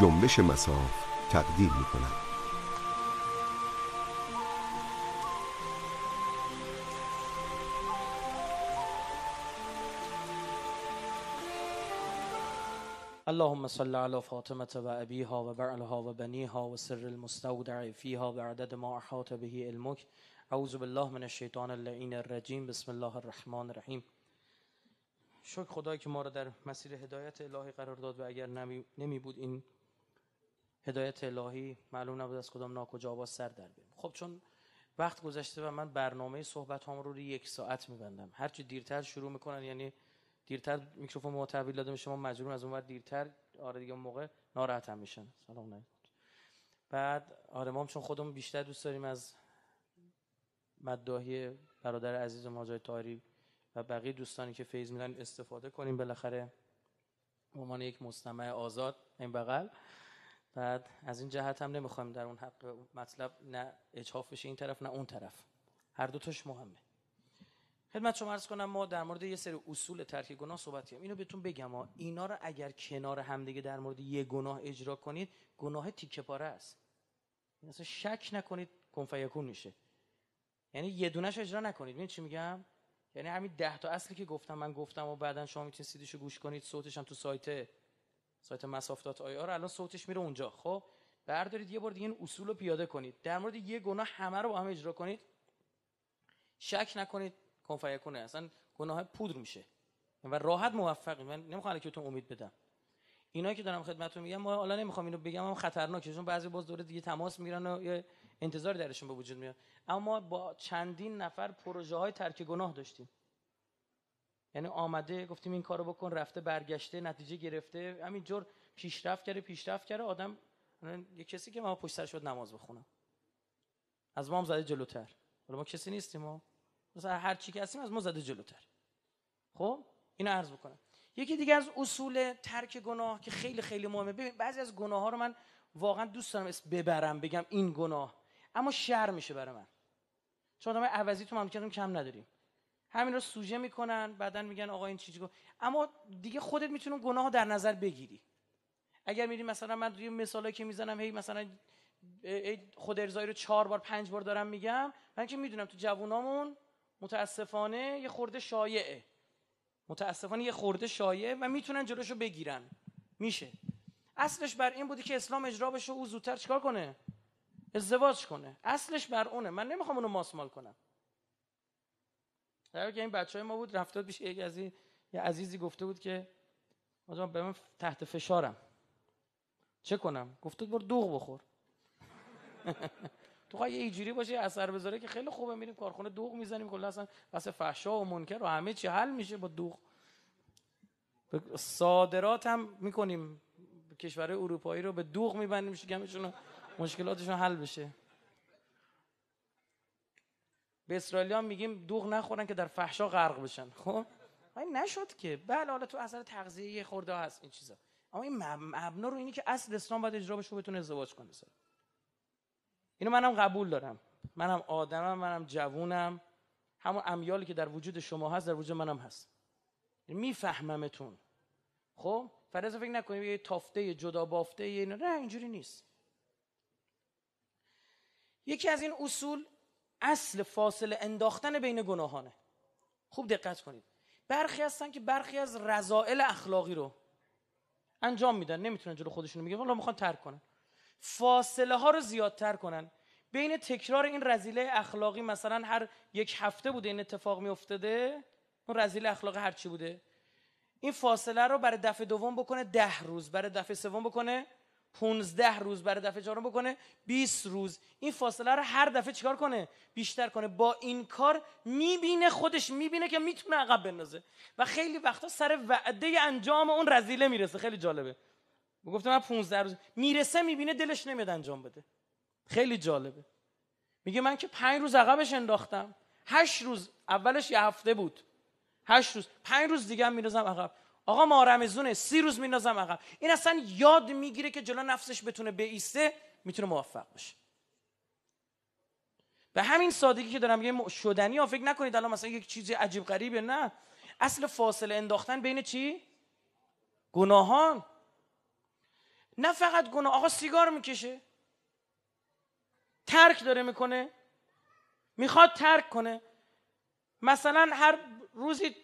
جنبش مساف تقدیم می کند اللهم صل على فاطمة و بنيها و سر المستودع فيها بعدد ما أحاط به علمك اعوذ بالله من الشيطان اللعين الرجيم بسم الله الرحمن الرحيم شکر خدای که ما را در مسیر هدایت الهی قرار داد و اگر نمی بود این هدایت الهی معلوم نبود از کدام ناکجا با سر در بیم. خب چون وقت گذشته و من برنامه صحبت هم رو, رو یک ساعت میبندم هرچی دیرتر شروع میکنن یعنی دیرتر میکروفون ما تحویل داده میشه ما مجبورم از وقت دیرتر آره دیگه موقع ناراحت هم میشن سلام بعد آره ما چون خودمون بیشتر دوست داریم از مدداهی برادر عزیز ماجای تاری و بقیه دوستانی که فیض میدن استفاده کنیم بالاخره عنوان یک مستمع آزاد این بغل بعد از این جهت هم نمیخوایم در اون حق مطلب نه اجحاف بشه این طرف نه اون طرف هر تاش مهمه خدمت شما عرض کنم ما در مورد یه سری اصول ترک گناه صحبت کردیم اینو بهتون بگم ها اینا رو اگر کنار همدیگه در مورد یه گناه اجرا کنید گناه تیکه پاره است این یعنی اصلا شک نکنید کنفیکون میشه یعنی یه دونش اجرا نکنید ببین چی میگم یعنی همین ده تا اصلی که گفتم من گفتم و بعدا شما میتونید سیدیشو گوش کنید صوتش هم تو سایت سایت مساف الان صوتش میره اونجا خب بردارید یه بار دیگه این اصول رو پیاده کنید در مورد یه گناه همه رو با هم اجرا کنید شک نکنید کنفایه کنه اصلا گناه پودر میشه و راحت موفقی من نمیخوام الکتون امید بدم اینایی که دارم خدمتتون میگم ما حالا نمیخوام اینو بگم اما خطرناکه چون بعضی باز دوره دیگه تماس میرن و انتظار درشون به وجود میاد اما با چندین نفر پروژه های ترک گناه داشتیم یعنی آمده گفتیم این کارو بکن رفته برگشته نتیجه گرفته همین جور پیشرفت کرده پیشرفت کرده آدم یه کسی که ما پشت سرش نماز بخونم از ما هم زده جلوتر حالا ما کسی نیستیم ما مثلا هر چی که هستیم از ما زده جلوتر خب اینو عرض بکنم یکی دیگه از اصول ترک گناه که خیلی خیلی مهمه ببین بعضی از گناه ها رو من واقعا دوست دارم اسم ببرم بگم این گناه اما شر میشه برای من چون آدم عوضی تو مملکتمون کم نداریم همین رو سوژه میکنن بعدا میگن آقا این چیزی اما دیگه خودت میتونی گناه در نظر بگیری اگر میری مثلا من روی مثالایی که میزنم هی مثلا خود ارزایی رو چهار بار پنج بار دارم میگم من که میدونم تو جوونامون متاسفانه یه خورده شایعه متاسفانه یه خورده شایعه و میتونن جلوشو بگیرن میشه اصلش بر این بودی که اسلام اجرا بشه او زودتر چکار کنه ازدواج کنه اصلش بر اونه من نمیخوام اونو ماسمال کنم در که این بچه های ما بود رفتاد پیش یک از این یه عزیزی گفته بود که آجا به من تحت فشارم چه کنم گفته بود برو دوغ بخور تو خواهی اینجوری باشه اثر بذاره که خیلی خوبه میریم کارخونه دوغ میزنیم کلا اصلا بس فحشا و منکر و همه چی حل میشه با دوغ صادرات هم میکنیم کشورهای اروپایی رو به دوغ میبندیم که و مشکلاتشون حل بشه به اسرائیلیان میگیم دوغ نخورن که در فحشا غرق بشن خب این نشد که بله حالا تو اثر تغذیه خورده هست این چیزا اما این مبنا رو اینی که اصل اسلام باید اجرا بشه بتونه ازدواج کنه سر اینو منم قبول دارم منم آدمم منم جوونم همون امیالی که در وجود شما هست در وجود منم هست میفهممتون خب فرض فکر نکنیم یه تافته جدا بافته یه نه اینجوری نیست یکی از این اصول اصل فاصله انداختن بین گناهانه خوب دقت کنید برخی هستن که برخی از رضائل اخلاقی رو انجام میدن نمیتونن جلو خودشون میگن والله میخوان ترک کنن فاصله ها رو زیادتر کنن بین تکرار این رزیله اخلاقی مثلا هر یک هفته بوده این اتفاق افتاده اون رزیله اخلاقی هر چی بوده این فاصله رو برای دفعه دوم بکنه ده روز برای دفعه سوم بکنه 15 روز برای دفعه چهارم بکنه 20 روز این فاصله رو هر دفعه چیکار کنه بیشتر کنه با این کار میبینه خودش میبینه که میتونه عقب بندازه و خیلی وقتا سر وعده انجام اون رزیله میرسه خیلی جالبه گفتم من 15 روز میرسه میبینه دلش نمیاد انجام بده خیلی جالبه میگه من که 5 روز عقبش انداختم 8 روز اولش یه هفته بود 8 روز 5 روز دیگه هم میرسم عقب آقا ما رمزونه سی روز مینازم آقا. این اصلا یاد میگیره که جلو نفسش بتونه بیسته میتونه موفق بشه به همین سادگی که دارم میگم شدنی ها فکر نکنید الان مثلا یک چیزی عجیب غریبه نه اصل فاصله انداختن بین چی گناهان نه فقط گناه آقا سیگار میکشه ترک داره میکنه میخواد ترک کنه مثلا هر روزی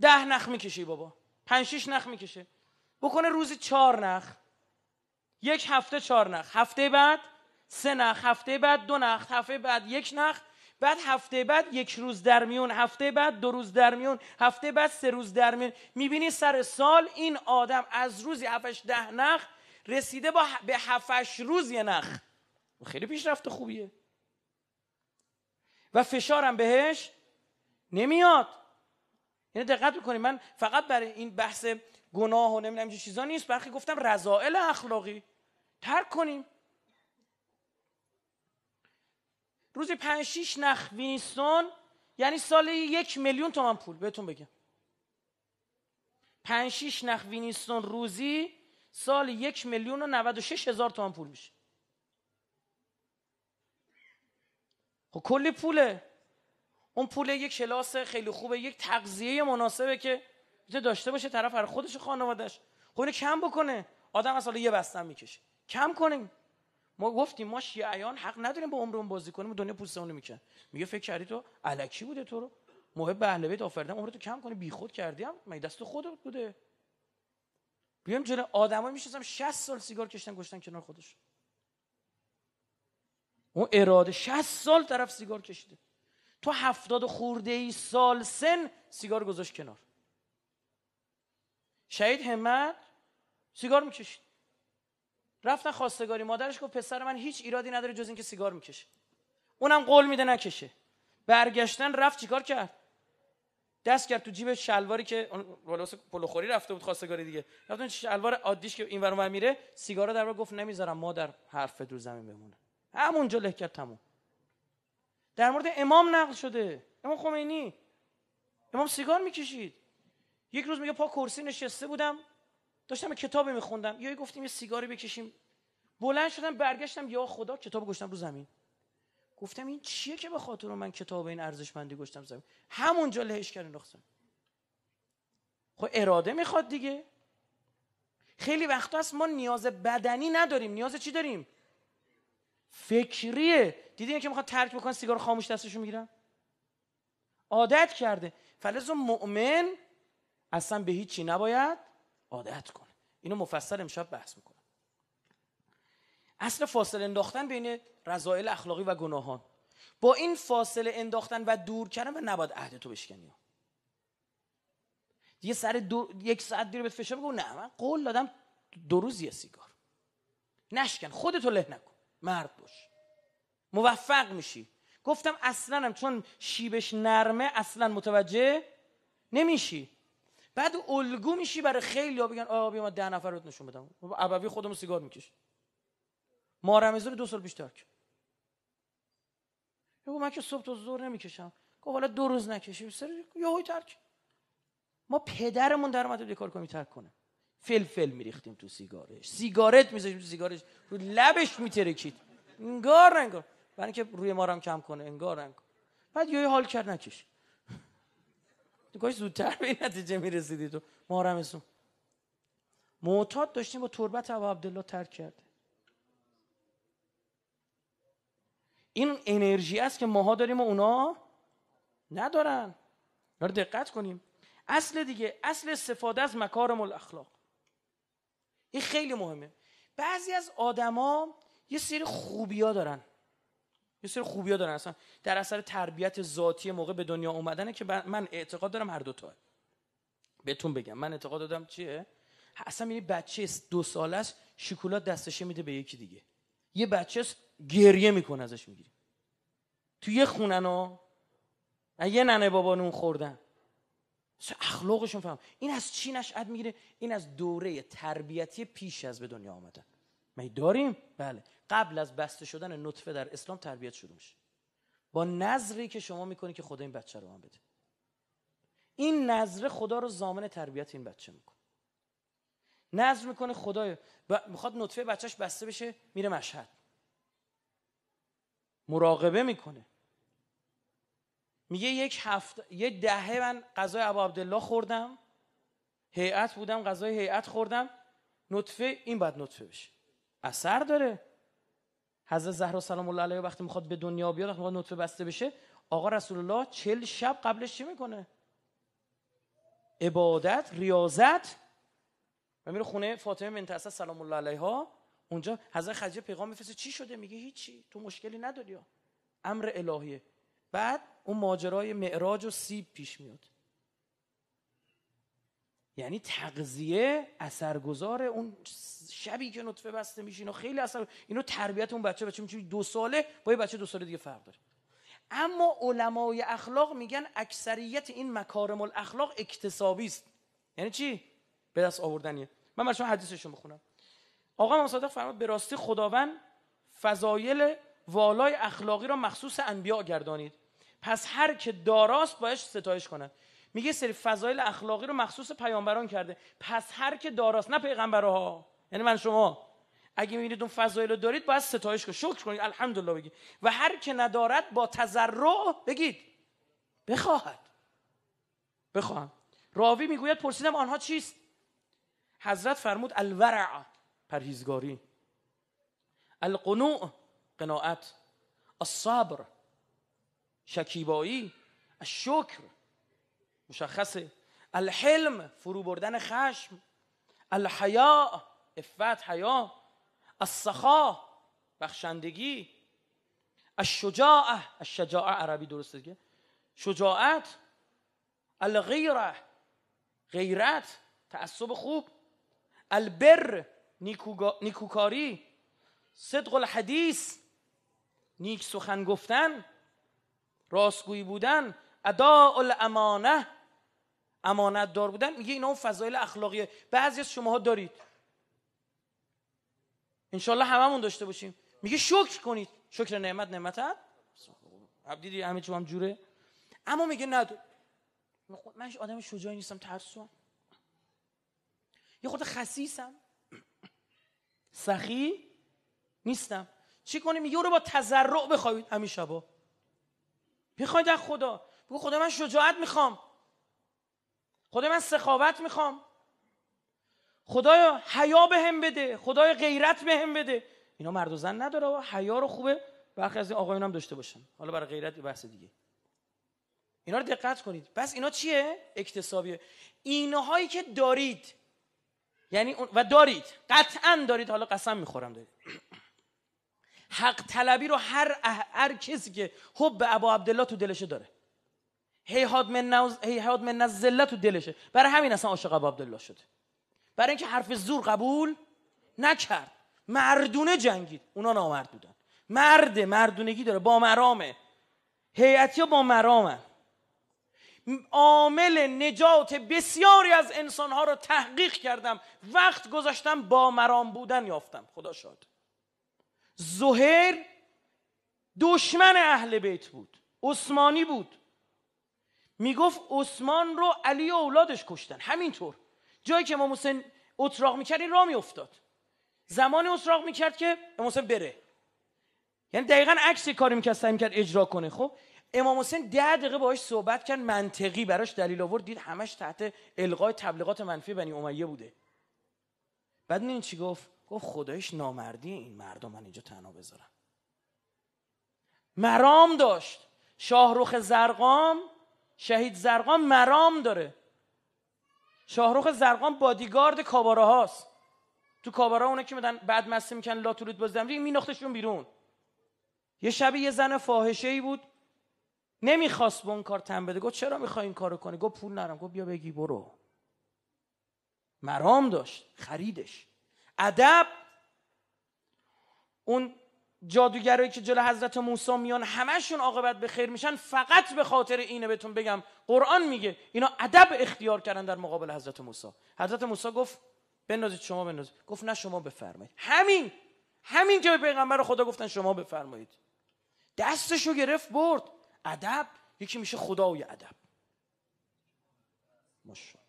ده نخ میکشی بابا پنج شیش نخ میکشه بکنه روزی چهار نخ یک هفته چهار نخ هفته بعد سه نخ هفته بعد دو نخ هفته بعد یک نخ بعد هفته بعد یک روز در میون هفته بعد دو روز در میون هفته بعد سه روز در میون میبینی سر سال این آدم از روزی هفتش ده نخ رسیده با به هفتش روز یه نخ خیلی پیشرفت خوبیه و فشارم بهش نمیاد یعنی دقت بکنید من فقط برای این بحث گناه و نمیدونم چه چیزا نیست برخی گفتم رضائل اخلاقی ترک کنیم روزی شیش نخ وینیستون یعنی سال یک میلیون تومن پول بهتون بگم شیش نخ وینیستون روزی سال یک میلیون و و شش هزار تومن پول میشه خب کلی پوله اون پول یک کلاس خیلی خوبه یک تغذیه مناسبه که میتونه داشته باشه طرف هر خودش و خانواده‌اش خب اینو کم بکنه آدم از یه بستن میکشه کم کنیم ما گفتیم ما شیعیان حق نداریم با عمرمون بازی کنیم دنیا پوستمون میکنه میگه فکر کردی تو الکی بوده تو رو محب اهل بیت آفریدم عمرتو تو کم کنی بیخود کردی هم می دست خودت بوده بیام جلو آدمایی میشستم 60 سال سیگار کشتن گشتن کنار خودش اون اراده 60 سال طرف سیگار کشیده تو هفتاد خورده ای سال سن سیگار گذاشت کنار شهید همت سیگار میکشید رفتن خواستگاری مادرش گفت پسر من هیچ ایرادی نداره جز اینکه سیگار میکشه اونم قول میده نکشه برگشتن رفت چیکار کرد دست کرد تو جیب شلواری که ولوس پلوخوری رفته بود خواستگاری دیگه رفتن شلوار عادیش که اینور اونور میره سیگارو در گفت نمیذارم مادر حرف دور زمین بمونه همونجا له کرد تموم در مورد امام نقل شده امام خمینی امام سیگار میکشید یک روز میگه پا کرسی نشسته بودم داشتم کتاب میخوندم یا گفتیم یه سیگاری بکشیم بلند شدم برگشتم یا خدا کتاب گشتم رو زمین گفتم این چیه که به خاطر من کتاب این ارزشمندی گشتم زمین همونجا لهش کردن انداختم خب اراده میخواد دیگه خیلی وقت هست ما نیاز بدنی نداریم نیاز چی داریم فکریه دیدین که میخوان ترک بکنن سیگار خاموش دستشون میگیرن عادت کرده فلزو مؤمن اصلا به هیچی نباید عادت کنه اینو مفصل امشب بحث میکنه اصل فاصله انداختن بین رضایل اخلاقی و گناهان با این فاصله انداختن و دور کردن و نباید عهد تو بشکنی یه سر دو... یک ساعت دیر بهت فشار بگو نه من قول دادم دو روز یه سیگار نشکن خودتو له نکن مرد باش موفق میشی گفتم اصلا چون شیبش نرمه اصلا متوجه نمیشی بعد الگو میشی برای خیلی ها بگن آقا بیا ما ده نفر رو نشون بدم ابوی خودمو سیگار میکشه ما رو دو سال پیش ترک یه من که صبح تا زور نمیکشم گفت حالا دو روز نکشی یه های ترک ما پدرمون در اومده کار کنی ترک کنه فلفل میریختیم تو سیگارش سیگارت میذاریم تو سیگارش رو لبش میترکید انگار انگار برای اینکه روی ما هم کم کنه انگار انگار بعد یه حال کرد نکش کاش زودتر به این نتیجه میرسیدی تو اسم معتاد داشتیم با تربت ابو عبدالله ترک کرد این انرژی است که ماها داریم و اونا ندارن دقت کنیم اصل دیگه اصل استفاده از مکارم الاخلاق این خیلی مهمه بعضی از آدما یه سری خوبیا دارن یه سری خوبیا دارن اصلا در اثر تربیت ذاتی موقع به دنیا اومدنه که من اعتقاد دارم هر دو تا بهتون بگم من اعتقاد دادم چیه اصلا میری بچه دو سالش شکلات دستشه میده به یکی دیگه یه بچه گریه میکنه ازش میگیری تو یه خونن ها یه ننه بابا نون خوردن اخلاقشون فهم این از چی نشأت میگیره این از دوره تربیتی پیش از به دنیا آمدن می داریم بله قبل از بسته شدن نطفه در اسلام تربیت شروع میشه با نظری که شما میکنی که خدا این بچه رو من بده این نظر خدا رو زامن تربیت این بچه میکنه نظر میکنه خدا ب... میخواد نطفه بچهش بسته بشه میره مشهد مراقبه میکنه میگه یک هفته یه دهه من غذای ابو عبدالله خوردم هیئت بودم غذای هیئت خوردم نطفه این بعد نطفه بشه اثر داره حضرت زهرا سلام الله علیها وقتی میخواد به دنیا بیاد وقتی نطفه بسته بشه آقا رسول الله چل شب قبلش چی میکنه عبادت ریاضت و میره خونه فاطمه بنت سلام الله علیها اونجا حضرت خدیجه پیغام میفرسته چی شده میگه هیچی تو مشکلی نداری امر الهیه بعد اون ماجرای معراج و سیب پیش میاد یعنی تغذیه اثرگذار اون شبی که نطفه بسته میشه و خیلی اثر اینو تربیت اون بچه بچه میشه دو ساله با یه بچه دو ساله دیگه فرق داره اما علمای اخلاق میگن اکثریت این مکارم الاخلاق اکتسابی است یعنی چی به دست آوردنیه من برای شما رو بخونم آقا امام صادق فرمود به راستی خداوند فضایل والای اخلاقی را مخصوص انبیا گردانید پس هر که داراست باید ستایش کند میگه سری فضایل اخلاقی رو مخصوص پیامبران کرده پس هر که داراست نه پیغمبرها یعنی من شما اگه میبینید اون فضایل رو دارید باید ستایش کنید شکر کنید الحمدلله بگید و هر که ندارد با تزرع بگید بخواهد بخواهم راوی میگوید پرسیدم آنها چیست حضرت فرمود الورع پرهیزگاری القنوع قناعت الصبر شکیبایی الشکر مشخصه الحلم فرو بردن خشم الحیا افت حیا السخا بخشندگی الشجاعه الشجاعه عربی درست دیگه شجاعت الغیره غیرت تعصب خوب البر نیکوکاری صدق الحدیث نیک سخن گفتن راستگویی بودن ادا الامانه امانت دار بودن میگه اینا اون فضایل اخلاقیه بعضی از شماها دارید انشالله هممون داشته باشیم میگه شکر کنید شکر نعمت نعمت دیدی همه چی هم جوره اما میگه خود من آدم شجاعی نیستم هم، یه خود خسیسم سخی نیستم چی کنیم میگه رو با تزرع بخواید همین شبا میخواید از خدا بگو خدا من شجاعت میخوام خدا من سخاوت میخوام خدایا حیا بهم بده خدای غیرت بهم بده اینا مرد و زن نداره و حیا رو خوبه برخی از این آقایون هم داشته باشن حالا برای غیرت بحث دیگه اینا رو دقت کنید پس اینا چیه اکتسابیه اینهایی که دارید یعنی و دارید قطعا دارید حالا قسم میخورم دارید حق طلبی رو هر, هر کسی که حب خب ابا عبدالله تو دلشه داره هیهاد من نزله تو دلشه برای همین اصلا عاشق ابا عبدالله شده برای اینکه حرف زور قبول نکرد مردونه جنگید اونا نامرد بودن مرد مردونگی داره با مرامه هیئتی با مرامه عامل نجات بسیاری از انسانها رو تحقیق کردم وقت گذاشتم با مرام بودن یافتم خدا شاد زهر دشمن اهل بیت بود عثمانی بود میگفت عثمان رو علی و اولادش کشتن همینطور جایی که امام حسین اتراق میکرد این را میافتاد زمان اتراق میکرد که امام حسین بره یعنی دقیقا عکس کاری میکرد سعی میکرد اجرا کنه خب امام حسین ده دقیقه باهاش صحبت کرد منطقی براش دلیل آورد دید همش تحت القای تبلیغات منفی بنی امیه بوده بعد این چی گفت گفت خدایش نامردی این مردم من اینجا تنها بذارم مرام داشت شاهروخ زرقام شهید زرقام مرام داره شاهروخ زرقام بادیگارد کاباره هاست تو کاباره اونه که میدن بعد مسته میکنن بازدم بازدمری میناختشون بیرون یه شب یه زن فاحشه ای بود نمیخواست به اون کار تن بده گفت چرا میخوای این کارو کنی گفت پول نرم گفت بیا بگی برو مرام داشت خریدش ادب اون جادوگرایی که جلو حضرت موسی میان همشون عاقبت به خیر میشن فقط به خاطر اینه بهتون بگم قرآن میگه اینا ادب اختیار کردن در مقابل حضرت موسی حضرت موسی گفت بندازید شما بندازید گفت نه شما بفرمایید همین همین که به پیغمبر خدا گفتن شما بفرمایید دستشو گرفت برد ادب یکی میشه خدای ادب ماشاءالله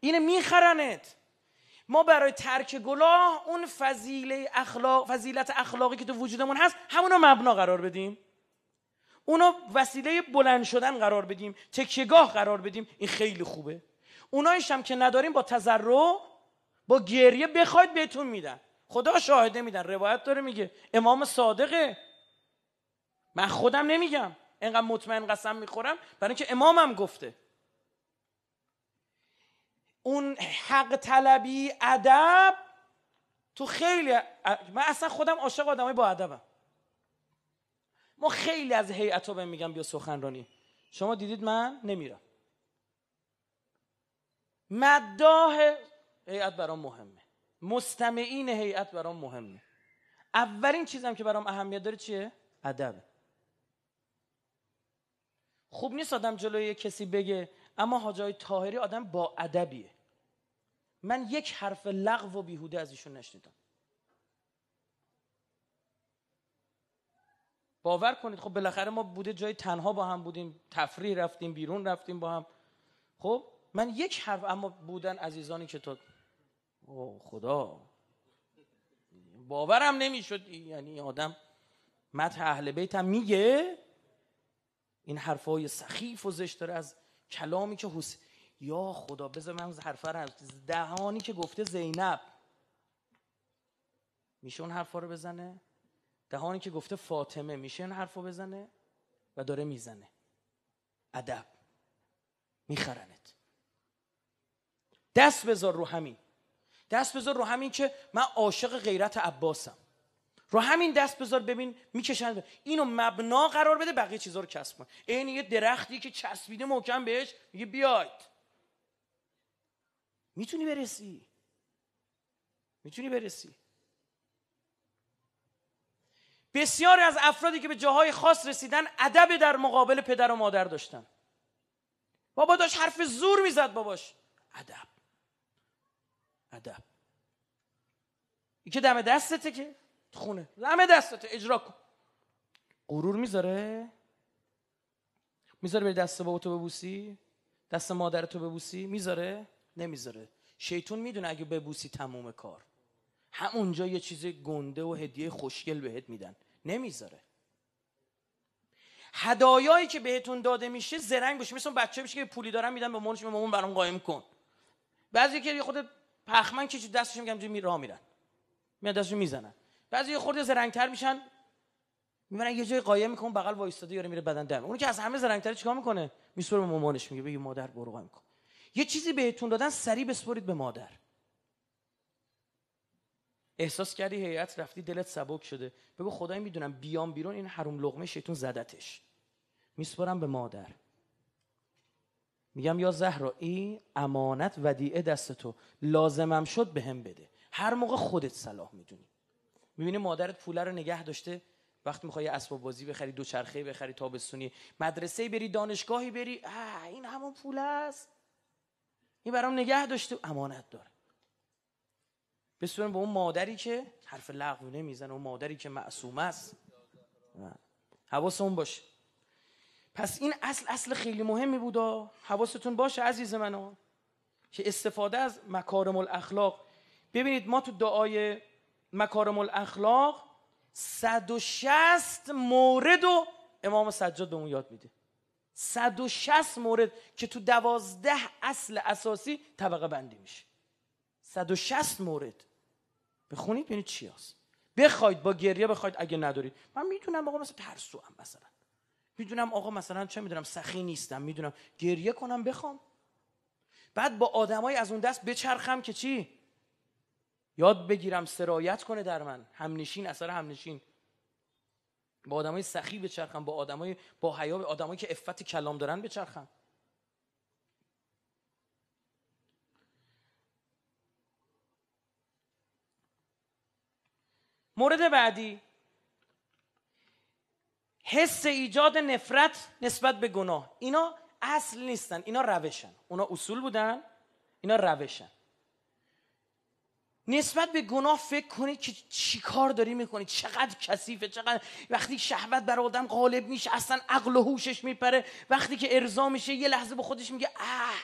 اینه میخرنت ما برای ترک گناه اون فضیله اخلاق فضیلت اخلاقی که تو وجودمون هست همونو مبنا قرار بدیم اونو وسیله بلند شدن قرار بدیم تکیگاه قرار بدیم این خیلی خوبه اونایش هم که نداریم با تزرع، با گریه بخواید بهتون میدن خدا شاهده میدن روایت داره میگه امام صادقه من خودم نمیگم اینقدر مطمئن قسم میخورم برای اینکه امامم گفته اون حق طلبی ادب تو خیلی من اصلا خودم عاشق آدمای با ادبم ما خیلی از هیئت ها میگم بیا سخنرانی شما دیدید من نمیرم مداح هیئت برام مهمه مستمعین هیئت برام مهمه اولین چیزم که برام اهمیت داره چیه ادب خوب نیست آدم جلوی کسی بگه اما حاجای طاهری آدم با ادبیه من یک حرف لغو و بیهوده از ایشون نشنیدم باور کنید خب بالاخره ما بوده جای تنها با هم بودیم تفریح رفتیم بیرون رفتیم با هم خب من یک حرف اما بودن عزیزانی که تو او خدا باورم نمیشد یعنی آدم مت اهل بیت هم میگه این حرفای سخیف و زشت از کلامی که حسین یا خدا بذار من حرف رو دهانی که گفته زینب میشه اون حرفا رو بزنه دهانی که گفته فاطمه میشه اون حرف رو بزنه و داره میزنه ادب میخرنت دست بذار رو همین دست بذار رو همین که من عاشق غیرت عباسم رو همین دست بذار ببین میکشن اینو مبنا قرار بده بقیه چیزا رو کسب کن عین یه درختی که چسبیده محکم بهش میگه بیاید میتونی برسی میتونی برسی بسیاری از افرادی که به جاهای خاص رسیدن ادب در مقابل پدر و مادر داشتن بابا داشت حرف زور میزد باباش ادب ادب این که دم دستته که خونه دم دستته اجرا کن غرور میذاره میذاره بری دست بابا تو ببوسی دست مادر تو ببوسی میذاره نمیذاره شیطون میدونه اگه ببوسی تموم کار همونجا یه چیز گنده و هدیه خوشگل بهت میدن نمیذاره هدایایی که بهتون داده میشه زرنگ باشه مثل بچه میشه که پولی دارن میدن به مامانش مامان برام قایم کن بعضی که خود پخمن که دستش میگم می راه میرن میاد دستش میزنن بعضی یه خورده تر میشن میبرن یه جای قایم میکنن بغل وایستاده یاره میره بدن دم اون که از همه تر چیکار میکنه میسوره به مامانش میگه بگی مادر برو قایم کن یه چیزی بهتون دادن سریع بسپرید به مادر احساس کردی هیئت رفتی دلت سبک شده بگو خدای میدونم بیام بیرون این حروم لغمه شیطون زدتش میسپرم به مادر میگم یا زهرا ای امانت ودیعه دست تو لازمم شد به هم بده هر موقع خودت صلاح میدونی میبینی مادرت پوله رو نگه داشته وقتی میخوای اسباب بازی بخری دو چرخه بخری تابستونی مدرسه بری دانشگاهی بری این همون پول است این برام نگه داشته امانت داره بسیارم به اون مادری که حرف لغو نمیزنه اون مادری که معصوم است حواس اون باشه پس این اصل اصل خیلی مهمی بود حواستون باشه عزیز من که استفاده از مکارم الاخلاق ببینید ما تو دعای مکارم الاخلاق 160 مورد و امام سجاد به اون یاد میده 160 مورد که تو دوازده اصل اساسی طبقه بندی میشه 160 مورد بخونید ببینید چی هست بخواید با گریه بخواید اگه ندارید من میدونم آقا مثلا ترسو هم مثلا میدونم آقا مثلا چه میدونم سخی نیستم میدونم گریه کنم بخوام بعد با آدمای از اون دست بچرخم که چی یاد بگیرم سرایت کنه در من همنشین اثر همنشین با آدمای سخی بچرخم با آدمای با حیا آدمایی که عفت کلام دارن بچرخم مورد بعدی حس ایجاد نفرت نسبت به گناه اینا اصل نیستن اینا روشن اونا اصول بودن اینا روشن نسبت به گناه فکر کنید که چی کار داری میکنی چقدر کثیفه چقدر وقتی شهوت بر آدم غالب میشه اصلا عقل و هوشش میپره وقتی که ارضا میشه یه لحظه به خودش میگه اه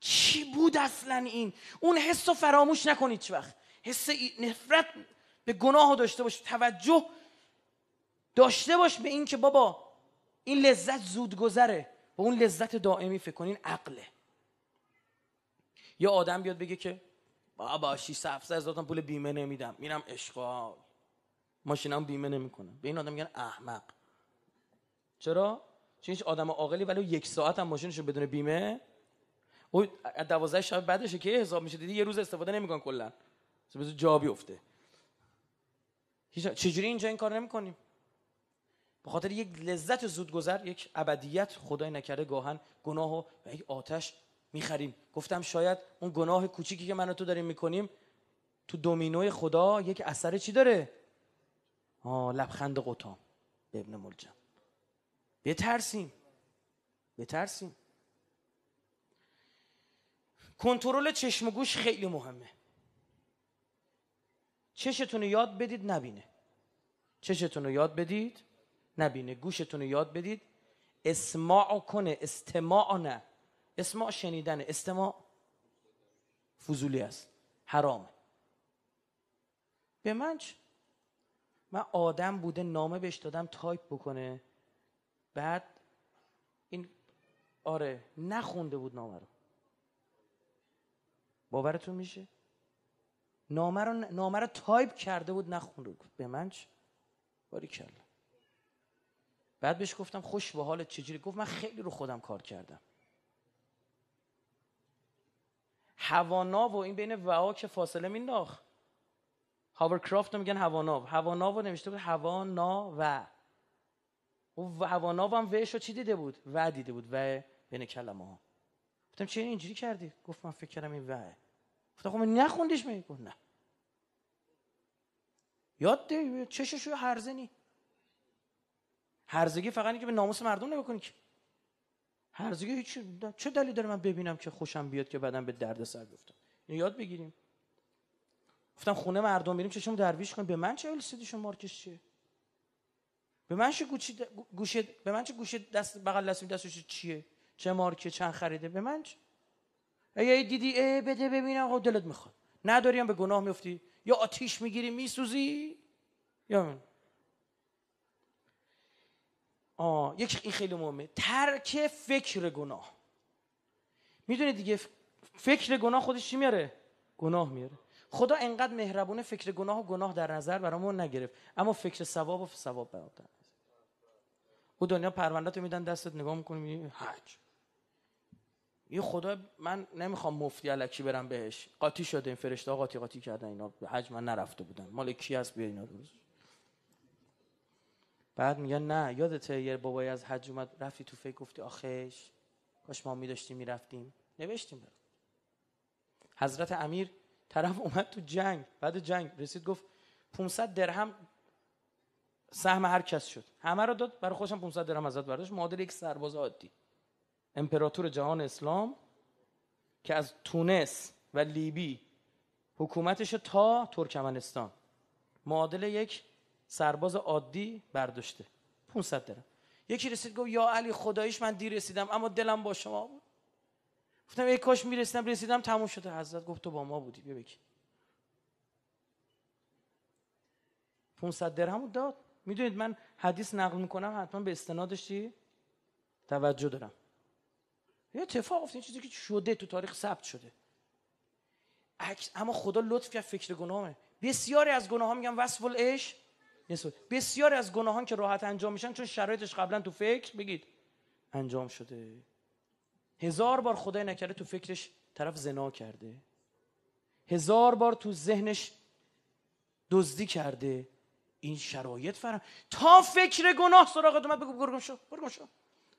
چی بود اصلا این اون حس رو فراموش نکنید هیچ وقت حس نفرت به گناه رو داشته باش توجه داشته باش به این که بابا این لذت زود گذره به اون لذت دائمی فکر کنین عقله یه آدم بیاد بگه که بابا 6 700 هزار پول بیمه نمیدم میرم اشغال ماشینم بیمه نمیکنه به این آدم میگن احمق چرا چون هیچ آدم عاقلی ولی یک ساعت هم ماشینشو بدون بیمه او 12 شب بعدشه که حساب میشه دیدی یه روز استفاده نمیکن کلا بس جا بیفته چجوری اینجا این کار نمیکنیم به خاطر یک لذت زودگذر یک ابدیت خدای نکرده گاهن گناه و یک آتش میخریم گفتم شاید اون گناه کوچیکی که من و تو داریم میکنیم تو دومینوی خدا یک اثر چی داره آه لبخند قطام به ابن ملجم بترسیم بترسیم کنترل چشم و گوش خیلی مهمه چشتون یاد بدید نبینه چشتون رو یاد بدید نبینه گوشتون رو یاد بدید اسماع کنه استماع نه اسماع شنیدن استماع فضولی است حرامه به من من آدم بوده نامه بهش دادم تایپ بکنه بعد این آره نخونده بود نامه رو باورتون میشه نامه رو نامه رو تایپ کرده بود نخونده بود به من باری کلا بعد بهش گفتم خوش به حالت چجوری گفت من خیلی رو خودم کار کردم هوانا و این بین وا که فاصله مینداخت هاورکرافت رو میگن هواناو هواناو نوشته بود هوانا و او هواناو هم وش رو چی دیده بود و دیده بود و بین کلمه ها گفتم چه اینجوری کردی گفت من فکر کردم این و گفتم خب نخوندیش نه یاد دی چشش هرزه نی هرزگی فقط اینکه به ناموس مردم نگاه که هر هیچ چه دلی داره من ببینم که خوشم بیاد که بعدم به درد سر گفتم اینو یاد بگیریم گفتم خونه مردم میریم چشم درویش کنیم به من چه LCD مارکش چیه به من چه گوشی گوشه به من چه گوشه دست بغل دستم دستش چیه چه مارکه چند خریده به من چه ای دیدی ای بده ببینم خود دلت میخواد نداریم به گناه میفتی یا آتیش میگیری میسوزی یا آه یک این خیلی مهمه ترک فکر گناه میدونی دیگه فکر گناه خودش چی میاره گناه میاره خدا انقدر مهربونه فکر گناه و گناه در نظر برامون نگرفت اما فکر ثواب و ثواب برات او دنیا تو میدن دستت نگاه میکنی حج یه خدا من نمیخوام مفتی علکی برم بهش قاطی شده این فرشته قاطی قاطی کردن اینا حج من نرفته بودن مال کی هست بیا روز بعد میگن نه یادته یه بابای از حج اومد رفتی تو فکر گفتی آخش کاش ما میداشتیم میرفتیم نوشتیم حضرت امیر طرف اومد تو جنگ بعد جنگ رسید گفت 500 درهم سهم هر کس شد همه رو داد برای خودشم 500 درهم ازت برداشت معادل یک سرباز عادی امپراتور جهان اسلام که از تونس و لیبی حکومتش تا ترکمنستان معادل یک سرباز عادی برداشته 500 درم یکی رسید گفت یا علی خدایش من دیر رسیدم اما دلم با شما بود گفتم ای کاش میرسیدم رسیدم تموم شده حضرت گفت تو با ما بودی بیا بگی 500 درهم داد میدونید من حدیث نقل میکنم حتما به استنادش چی توجه دارم یه اتفاق افتاد چیزی که شده تو تاریخ ثبت شده اما خدا لطف کرد فکر گناهمه بسیاری از گناه ها میگن وصف العشق بسیاری از گناهان که راحت انجام میشن چون شرایطش قبلا تو فکر بگید انجام شده هزار بار خدای نکرده تو فکرش طرف زنا کرده هزار بار تو ذهنش دزدی کرده این شرایط فرم تا فکر گناه سراغت اومد بگو برگم شو برگم شو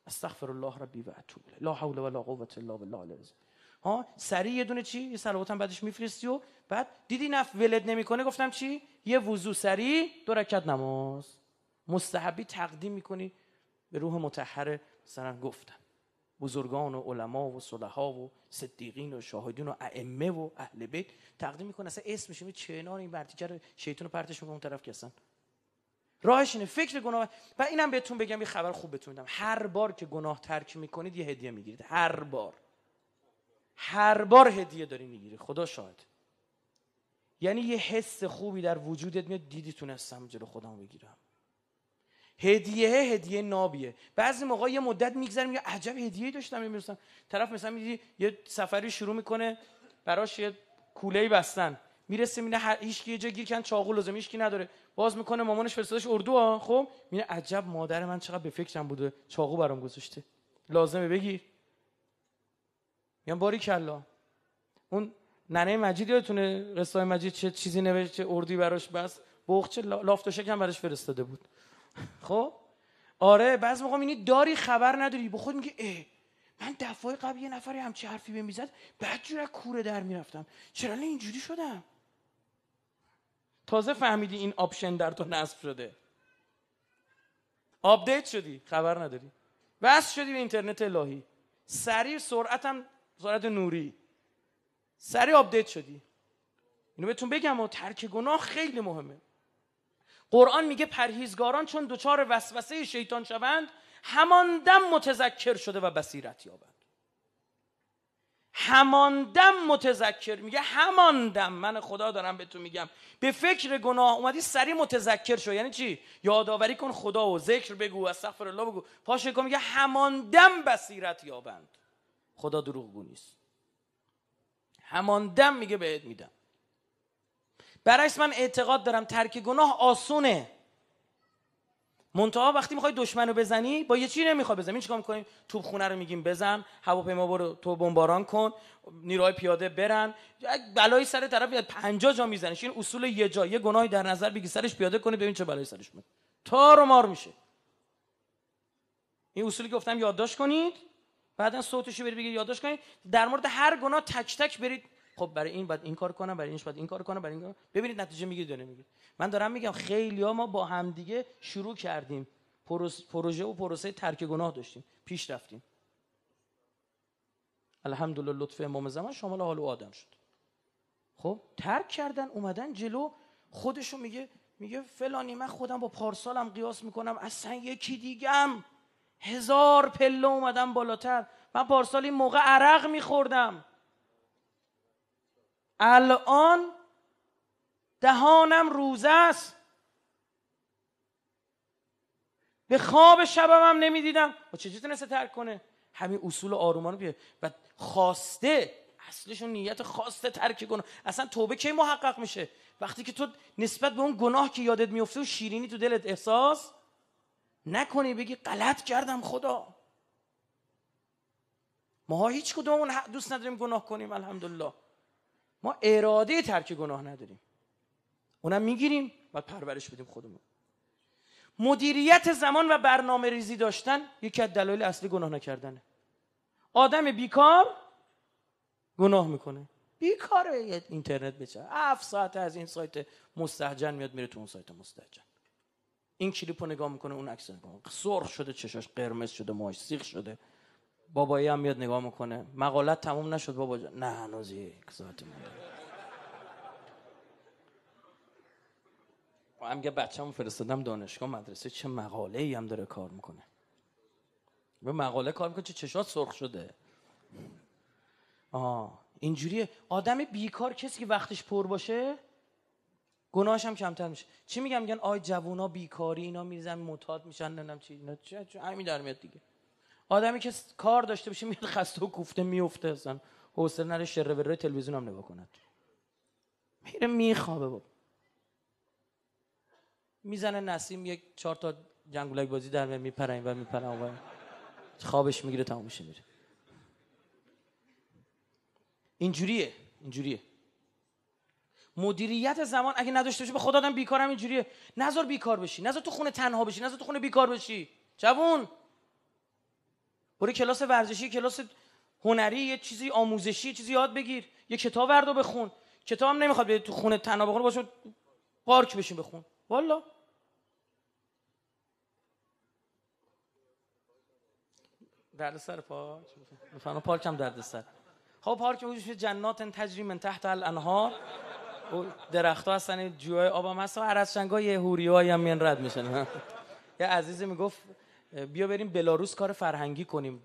استغفر الله ربی و اتوب لا حول ولا قوه الا بالله العظیم ها سری یه دونه چی یه صلوات هم بعدش میفرستی و بعد دیدی نف ولد نمیکنه گفتم چی یه وضو سری دو رکعت نماز مستحبی تقدیم میکنی به روح متحر مثلا گفتم بزرگان و علما و صلحا و صدیقین و شاهدین و ائمه و اهل بیت تقدیم میکنه اصلا اسمش می چنان این برتیجر رو پرتش میکنه اون طرف که اصلا راهش اینه فکر گناه و اینم بهتون بگم یه خبر خوب بهتون میدم هر بار که گناه ترک میکنید یه هدیه میگیرید هر بار هر بار هدیه داری میگیری خدا شاهد یعنی یه حس خوبی در وجودت میاد دیدی تونستم جلو خودم بگیرم هدیه هدیه نابیه بعضی موقع یه مدت میگذرم یه عجب هدیه داشتم میرسم طرف مثلا میدی یه سفری شروع میکنه براش یه کوله بستن میرسه مینه هیچ کی یه جا گیر کن چاقو لازم هیچ کی نداره باز میکنه مامانش فرستادش اردو ها خب مینه عجب مادر من چقدر به فکرم بوده چاقو برام گذاشته لازمه بگیر میگم باری کلا اون ننه مجید یادتونه قصه مجید چه چیزی نوشت چه اردی براش بس بخچه لافت و شکم براش فرستاده بود خب آره بعض موقع اینی داری خبر نداری به خود میگه اه من دفعه قبل یه نفری همچی حرفی به میزد بعد کوره در میرفتم چرا اینجوری شدم تازه فهمیدی این آپشن در تو نصب شده آپدیت شدی خبر نداری بس شدی به اینترنت الهی سریع سرعتم وزارت نوری سری آپدیت شدی اینو بهتون بگم و ترک گناه خیلی مهمه قرآن میگه پرهیزگاران چون دوچار وسوسه شیطان شوند همان دم متذکر شده و بصیرت یابند همان دم متذکر میگه همان دم من خدا دارم بهتون میگم به فکر گناه اومدی سری متذکر شو یعنی چی یادآوری کن خدا و ذکر بگو استغفر الله بگو پاش میگه همان دم بصیرت یابند خدا دروغگو نیست همان دم میگه بهت میدم برعکس من اعتقاد دارم ترک گناه آسونه منتها وقتی میخوای دشمنو بزنی با یه چی نمیخوای بزنی چیکار میکنیم توپ خونه رو میگیم بزن هواپیما برو تو بمباران کن نیروهای پیاده برن بلایی سر طرف بیاد 50 جا میزنی. این اصول یه جا یه گناهی در نظر بگی سرش پیاده کنی ببین چه بلایی سرش میاد تا و مار میشه این اصولی گفتم یادداشت کنید بعدا صوتشو برید بگید یادداشت کنید در مورد هر گناه تک تک برید خب برای این بعد این کار کنم برای اینش بعد این کار کنم برای این کار ببینید نتیجه میگیرید یا نمیگیرید من دارم میگم خیلی ما با همدیگه شروع کردیم پروژه و پروسه ترک گناه داشتیم پیش رفتیم الحمدلله لطف امام زمان شامل حال و آدم شد خب ترک کردن اومدن جلو خودشو میگه میگه فلانی من خودم با پارسالم قیاس میکنم اصلا یکی دیگم هزار پله اومدم بالاتر من پارسال این موقع عرق میخوردم الان دهانم روزه است به خواب شبم هم نمیدیدم و خب چجوری تونسته ترک کنه همین اصول آرومان بیه و خواسته اصلشون نیت خواسته ترک گناه اصلا توبه کی محقق میشه وقتی که تو نسبت به اون گناه که یادت میفته و شیرینی تو دلت احساس نکنی بگی غلط کردم خدا ما هیچ کدومون دوست نداریم گناه کنیم الحمدلله ما اراده ترک گناه نداریم اونم میگیریم و پرورش بدیم خودمون مدیریت زمان و برنامه ریزی داشتن یکی از دلایل اصلی گناه نکردنه آدم بیکار گناه میکنه بیکاره اینترنت بچه هفت ساعت از این سایت مستحجن میاد میره تو اون سایت مستحجن این کلیپ رو نگاه میکنه اون عکس نگاه سرخ شده چشاش قرمز شده ماش سیخ شده بابایی هم میاد نگاه میکنه مقالت تموم نشد بابا جان نه هنوز یک ساعت مونده خب، بچه فرستادم دانشگاه مدرسه چه مقاله ای هم داره کار میکنه به مقاله کار میکنه چه چشات سرخ شده آه اینجوریه آدم بیکار کسی که وقتش پر باشه گناهش هم کمتر میشه چی میگم میگن آی جوونا بیکاری اینا میزن متاد میشن نمیدونم چی اینا چه همین در میاد دیگه آدمی که کار داشته باشه میاد خسته و کوفته میفته اصلا حوصله نره شر بره تلویزیون هم نگاه کنه میره میخوابه بابا میزنه نسیم یک چهار تا جنگولک بازی در میاد میپره این و میپره اونور خوابش میگیره تمام میشه میره اینجوریه اینجوریه مدیریت زمان اگه نداشته باشی به خدا آدم بیکارم اینجوریه نذار بیکار بشی نذار تو خونه تنها بشی نذار تو خونه بیکار بشی جوون برو کلاس ورزشی کلاس هنری یه چیزی آموزشی چیزی یاد بگیر یه کتاب وردو بخون کتاب هم نمیخواد بیاد تو خونه تنها بخونه باشه پارک بشین بخون والا درد سر پارک مثلا پارک هم درد سر خب پارک جنات تجری من تحت الانهار درخت ها هستن جوی جوهای آب هم هست و از یه هوری های هم میان رد میشن یه عزیزی میگفت بیا بریم بلاروس کار فرهنگی کنیم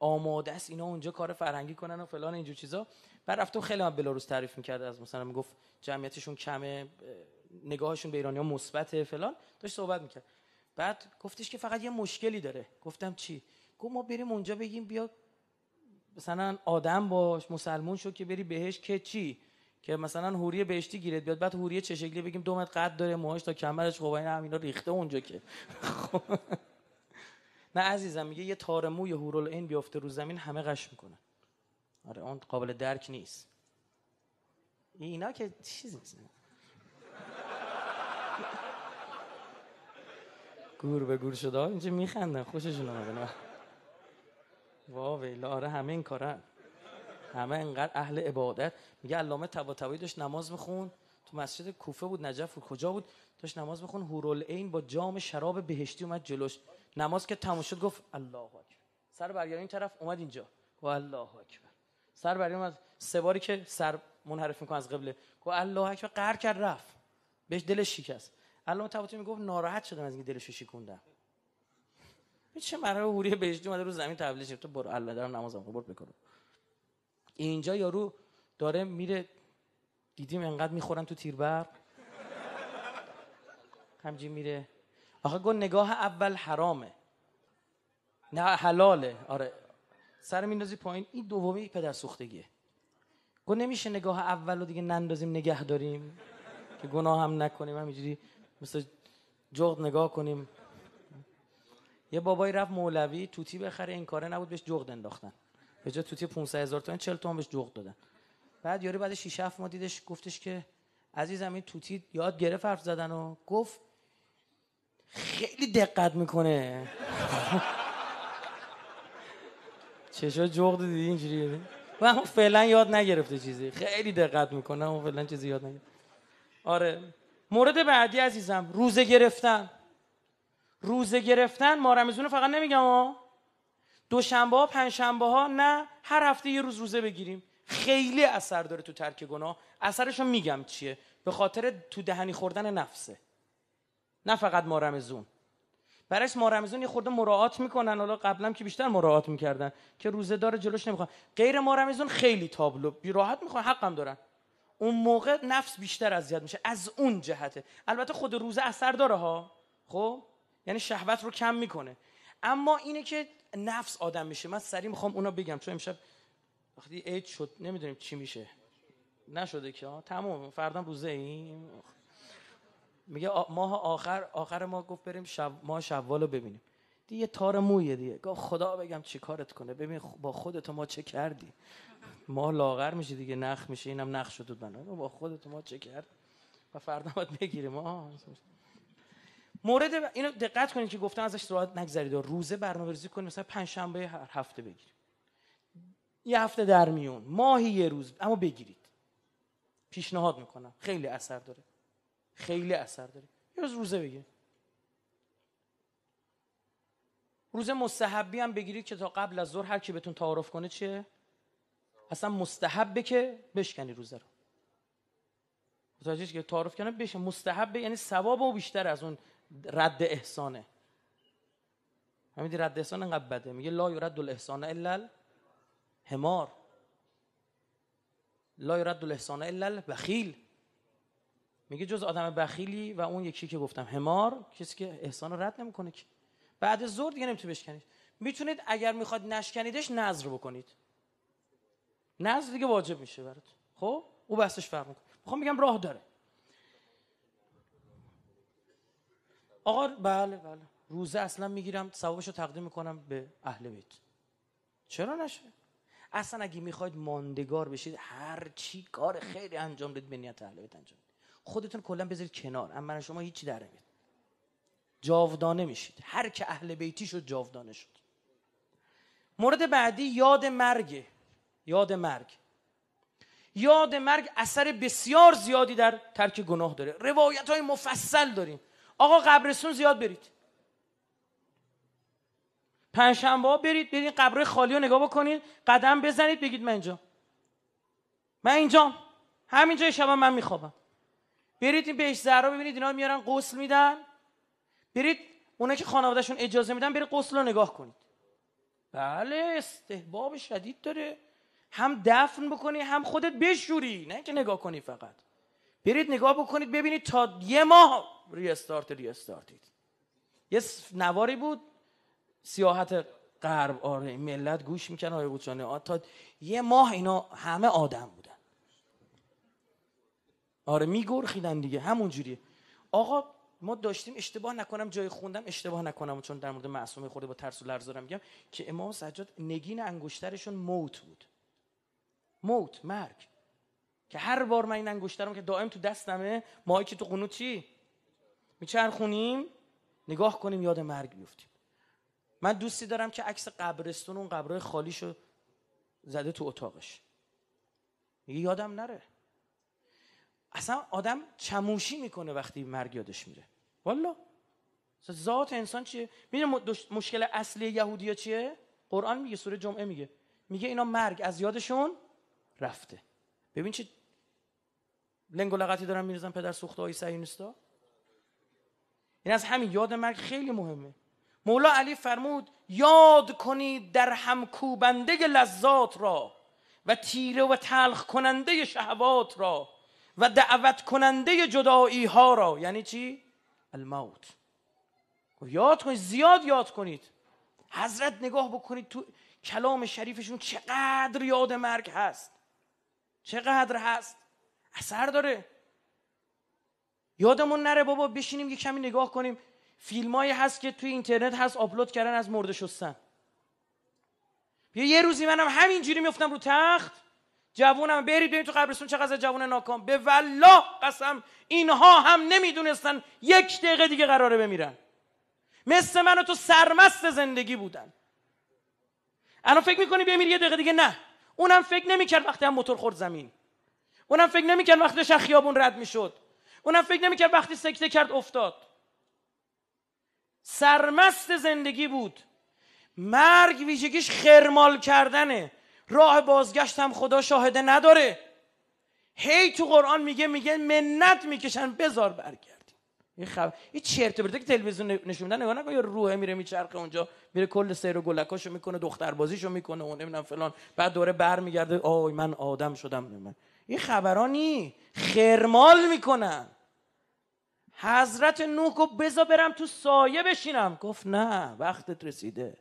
آماده است اینا اونجا کار فرهنگی کنن و فلان اینجور چیزا بعد رفتم خیلی هم بلاروس تعریف میکرد از مثلا میگفت جمعیتشون کمه نگاهشون به ایرانی ها مثبته فلان داشت صحبت میکرد بعد گفتش که فقط یه مشکلی داره گفتم چی گفت ما بریم اونجا بگیم بیا مثلا آدم باش مسلمون شو که بری بهش که چی که مثلا حوریه بهشتی گیرت بیاد بعد حوریه چه شکلی بگیم دو متر قد داره موهاش تا کمرش خب این همینا ریخته اونجا که نه عزیزم میگه یه تار موی این بیفته رو زمین همه قش میکنه آره اون قابل درک نیست اینا که چیز نیست گور به گور شده اینجا میخندن خوششون اومده واو آره همه این کارن همه انقدر اهل عبادت میگه علامه طباطبایی داشت نماز میخون تو مسجد کوفه بود نجف بود کجا بود داشت نماز میخون این با جام شراب بهشتی اومد جلوش نماز که تموم شد گفت الله اکبر سر برگردون این طرف اومد اینجا و الله اکبر سر برگردون از سه باری که سر منحرف میکنه از قبله گفت الله اکبر قهر کرد رفت بهش دلش شکست علامه طباطبایی میگفت ناراحت شدم از اینکه دلش شکوندم چه مرحله حوری بهشتی اومده رو زمین تبلیغ تو برو الله دارم نمازم برو بکنم اینجا یارو داره میره دیدیم انقدر میخورن تو تیربر همجی میره آخه گفت نگاه اول حرامه نه حلاله آره سر میندازی پایین این دومی پدر سوختگیه نمیشه نگاه اول رو دیگه نندازیم نگه داریم که گناه هم نکنیم همینجوری مثل جغد نگاه کنیم یه بابای رفت مولوی توتی بخره این کاره نبود بهش جغد انداختن به جای توتی 500 هزار تومن 40 تومن بهش جغد دادن بعد یاری بعد 6 7 ماه دیدش گفتش که عزیزم این توتی یاد گرفت حرف زدن و گفت خیلی دقت میکنه چشا جغد دیدی اینجوری و اما فعلا یاد نگرفته چیزی خیلی دقت میکنه اما فعلا چیزی یاد نگرفته آره مورد بعدی عزیزم روزه گرفتن روزه گرفتن ما رمزون فقط نمیگم ها دوشنبه ها پنجشنبه ها نه هر هفته یه روز روزه بگیریم خیلی اثر داره تو ترک گناه اثرشو میگم چیه به خاطر تو دهنی خوردن نفسه نه فقط ما رمزون برایش ما رمزون یه خورده مراعات میکنن حالا قبلا که بیشتر مراعات میکردن که روزه داره جلوش نمیخوان غیر ما رمزون خیلی تابلو بی راحت میخوان حقم دارن اون موقع نفس بیشتر اذیت میشه از اون جهته البته خود روزه اثر داره ها خب یعنی شهوت رو کم میکنه اما اینه که نفس آدم میشه من سریع میخوام اونا بگم چون امشب وقتی ایج شد نمیدونیم چی میشه نشده که تمام فردا روزه ایم میگه ماه آخر آخر ما گفت بریم ماه ما شوال رو ببینیم دیگه تار مویه دیگه گفت خدا بگم چی کارت کنه ببین با خودت ما چه کردی ما لاغر میشه دیگه نخ میشه اینم نخ شد بود با خودت ما چه کرد و فردا باید بگیریم آه. مورد اینو دقت کنید که گفتم ازش راحت نگذرید روزه برنامه‌ریزی کنید مثلا پنج شنبه هر هفته بگیرید یه هفته در میون ماهی یه روز اما بگیرید پیشنهاد میکنم خیلی اثر داره خیلی اثر داره یه روز روزه بگیرید روز مستحبی هم بگیرید که تا قبل از ظهر هر کی بهتون تعارف کنه چیه اصلا مستحبه که بشکنی روزه رو متوجه که تعارف کنه بشه مستحبه یعنی ثواب او بیشتر از اون رد احسانه همین رد احسان انقدر بده میگه لا یرد الاحسان الا الحمار لا یرد الاحسان الا البخیل میگه جز آدم بخیلی و اون یکی که گفتم حمار کسی که احسان رو رد نمیکنه که بعد از زور دیگه نمیتونی بشکنید میتونید اگر میخواد نشکنیدش نظر بکنید نظر دیگه واجب میشه برات خب او بحثش فرق میکنه میخوام بگم راه داره آقا بله بله روزه اصلا میگیرم ثوابش رو تقدیم میکنم به اهل بیت چرا نشه اصلا اگه میخواید ماندگار بشید هر چی کار خیلی انجام بدید به نیت اهل بیت انجام خودتون کلا بذارید کنار اما شما هیچی در نمیاد جاودانه میشید هر که اهل بیتی شد جاودانه شد مورد بعدی یاد مرگ یاد مرگ یاد مرگ اثر بسیار زیادی در ترک گناه داره روایت های مفصل داریم آقا قبرستون زیاد برید پنجشنبه برید برید قبرهای خالی رو نگاه بکنید قدم بزنید بگید من اینجا من اینجا همینجا شب من میخوابم برید این بهش زهرا ببینید اینا میارن غسل میدن برید اونا که خانوادهشون اجازه میدن برید غسل رو نگاه کنید بله استحباب شدید داره هم دفن بکنی هم خودت بشوری نه که نگاه کنی فقط برید نگاه بکنید ببینید تا یه ماه ریستارت ریستارتید یه نواری بود سیاحت غرب آره ملت گوش میکن آقای قدسانی تا یه ماه اینا همه آدم بودن آره میگرخیدن دیگه همون جوریه آقا ما داشتیم اشتباه نکنم جای خوندم اشتباه نکنم چون در مورد معصومه خورده با ترس و لرز میگم که امام سجاد نگین انگشترشون موت بود موت مرگ که هر بار من این انگشترم که دائم تو دستمه ماهی که تو قنوت میچرخونیم نگاه کنیم یاد مرگ میفتیم من دوستی دارم که عکس قبرستون اون قبرهای خالیشو زده تو اتاقش میگه یادم نره اصلا آدم چموشی میکنه وقتی مرگ یادش میره والا ذات انسان چیه میدونی مشکل اصلی یهودیا چیه قرآن میگه سوره جمعه میگه میگه اینا مرگ از یادشون رفته ببین چه لنگ و لغتی دارن پدر سوخته های نیستا این از همین یاد مرگ خیلی مهمه مولا علی فرمود یاد کنید در هم کوبنده لذات را و تیره و تلخ کننده شهوات را و دعوت کننده جدایی ها را یعنی چی؟ الموت یاد کنید زیاد یاد کنید حضرت نگاه بکنید تو کلام شریفشون چقدر یاد مرگ هست چقدر هست اثر داره یادمون نره بابا بشینیم یک کمی نگاه کنیم فیلمایی هست که توی اینترنت هست آپلود کردن از مرده شستن یه روزی منم همینجوری میفتم رو تخت جوونم برید ببین تو قبرستون چقدر جوون ناکام به والله قسم اینها هم نمیدونستن یک دقیقه دیگه قراره بمیرن مثل من و تو سرمست زندگی بودن الان فکر میکنی بمیری یه دقیقه دیگه نه اونم فکر نمیکرد وقتی هم موتور خورد زمین اونم فکر نمیکرد وقتی شخیابون رد میشد اونم فکر نمیکرد وقتی سکته کرد افتاد سرمست زندگی بود مرگ ویژگیش خرمال کردنه راه بازگشت هم خدا شاهده نداره هی تو قرآن میگه میگه منت میکشن بزار برگردی این خب این چرت برده که تلویزیون نشون میدن نگاه نکن یا روحه میره میچرخه اونجا میره کل سیر و گلکاشو میکنه دختر بازیشو میکنه و نمیدونم فلان بعد دوره برمیگرده آی من آدم شدم من این خبرانی خرمال میکنن حضرت نوح گفت بزا برم تو سایه بشینم گفت نه وقتت رسیده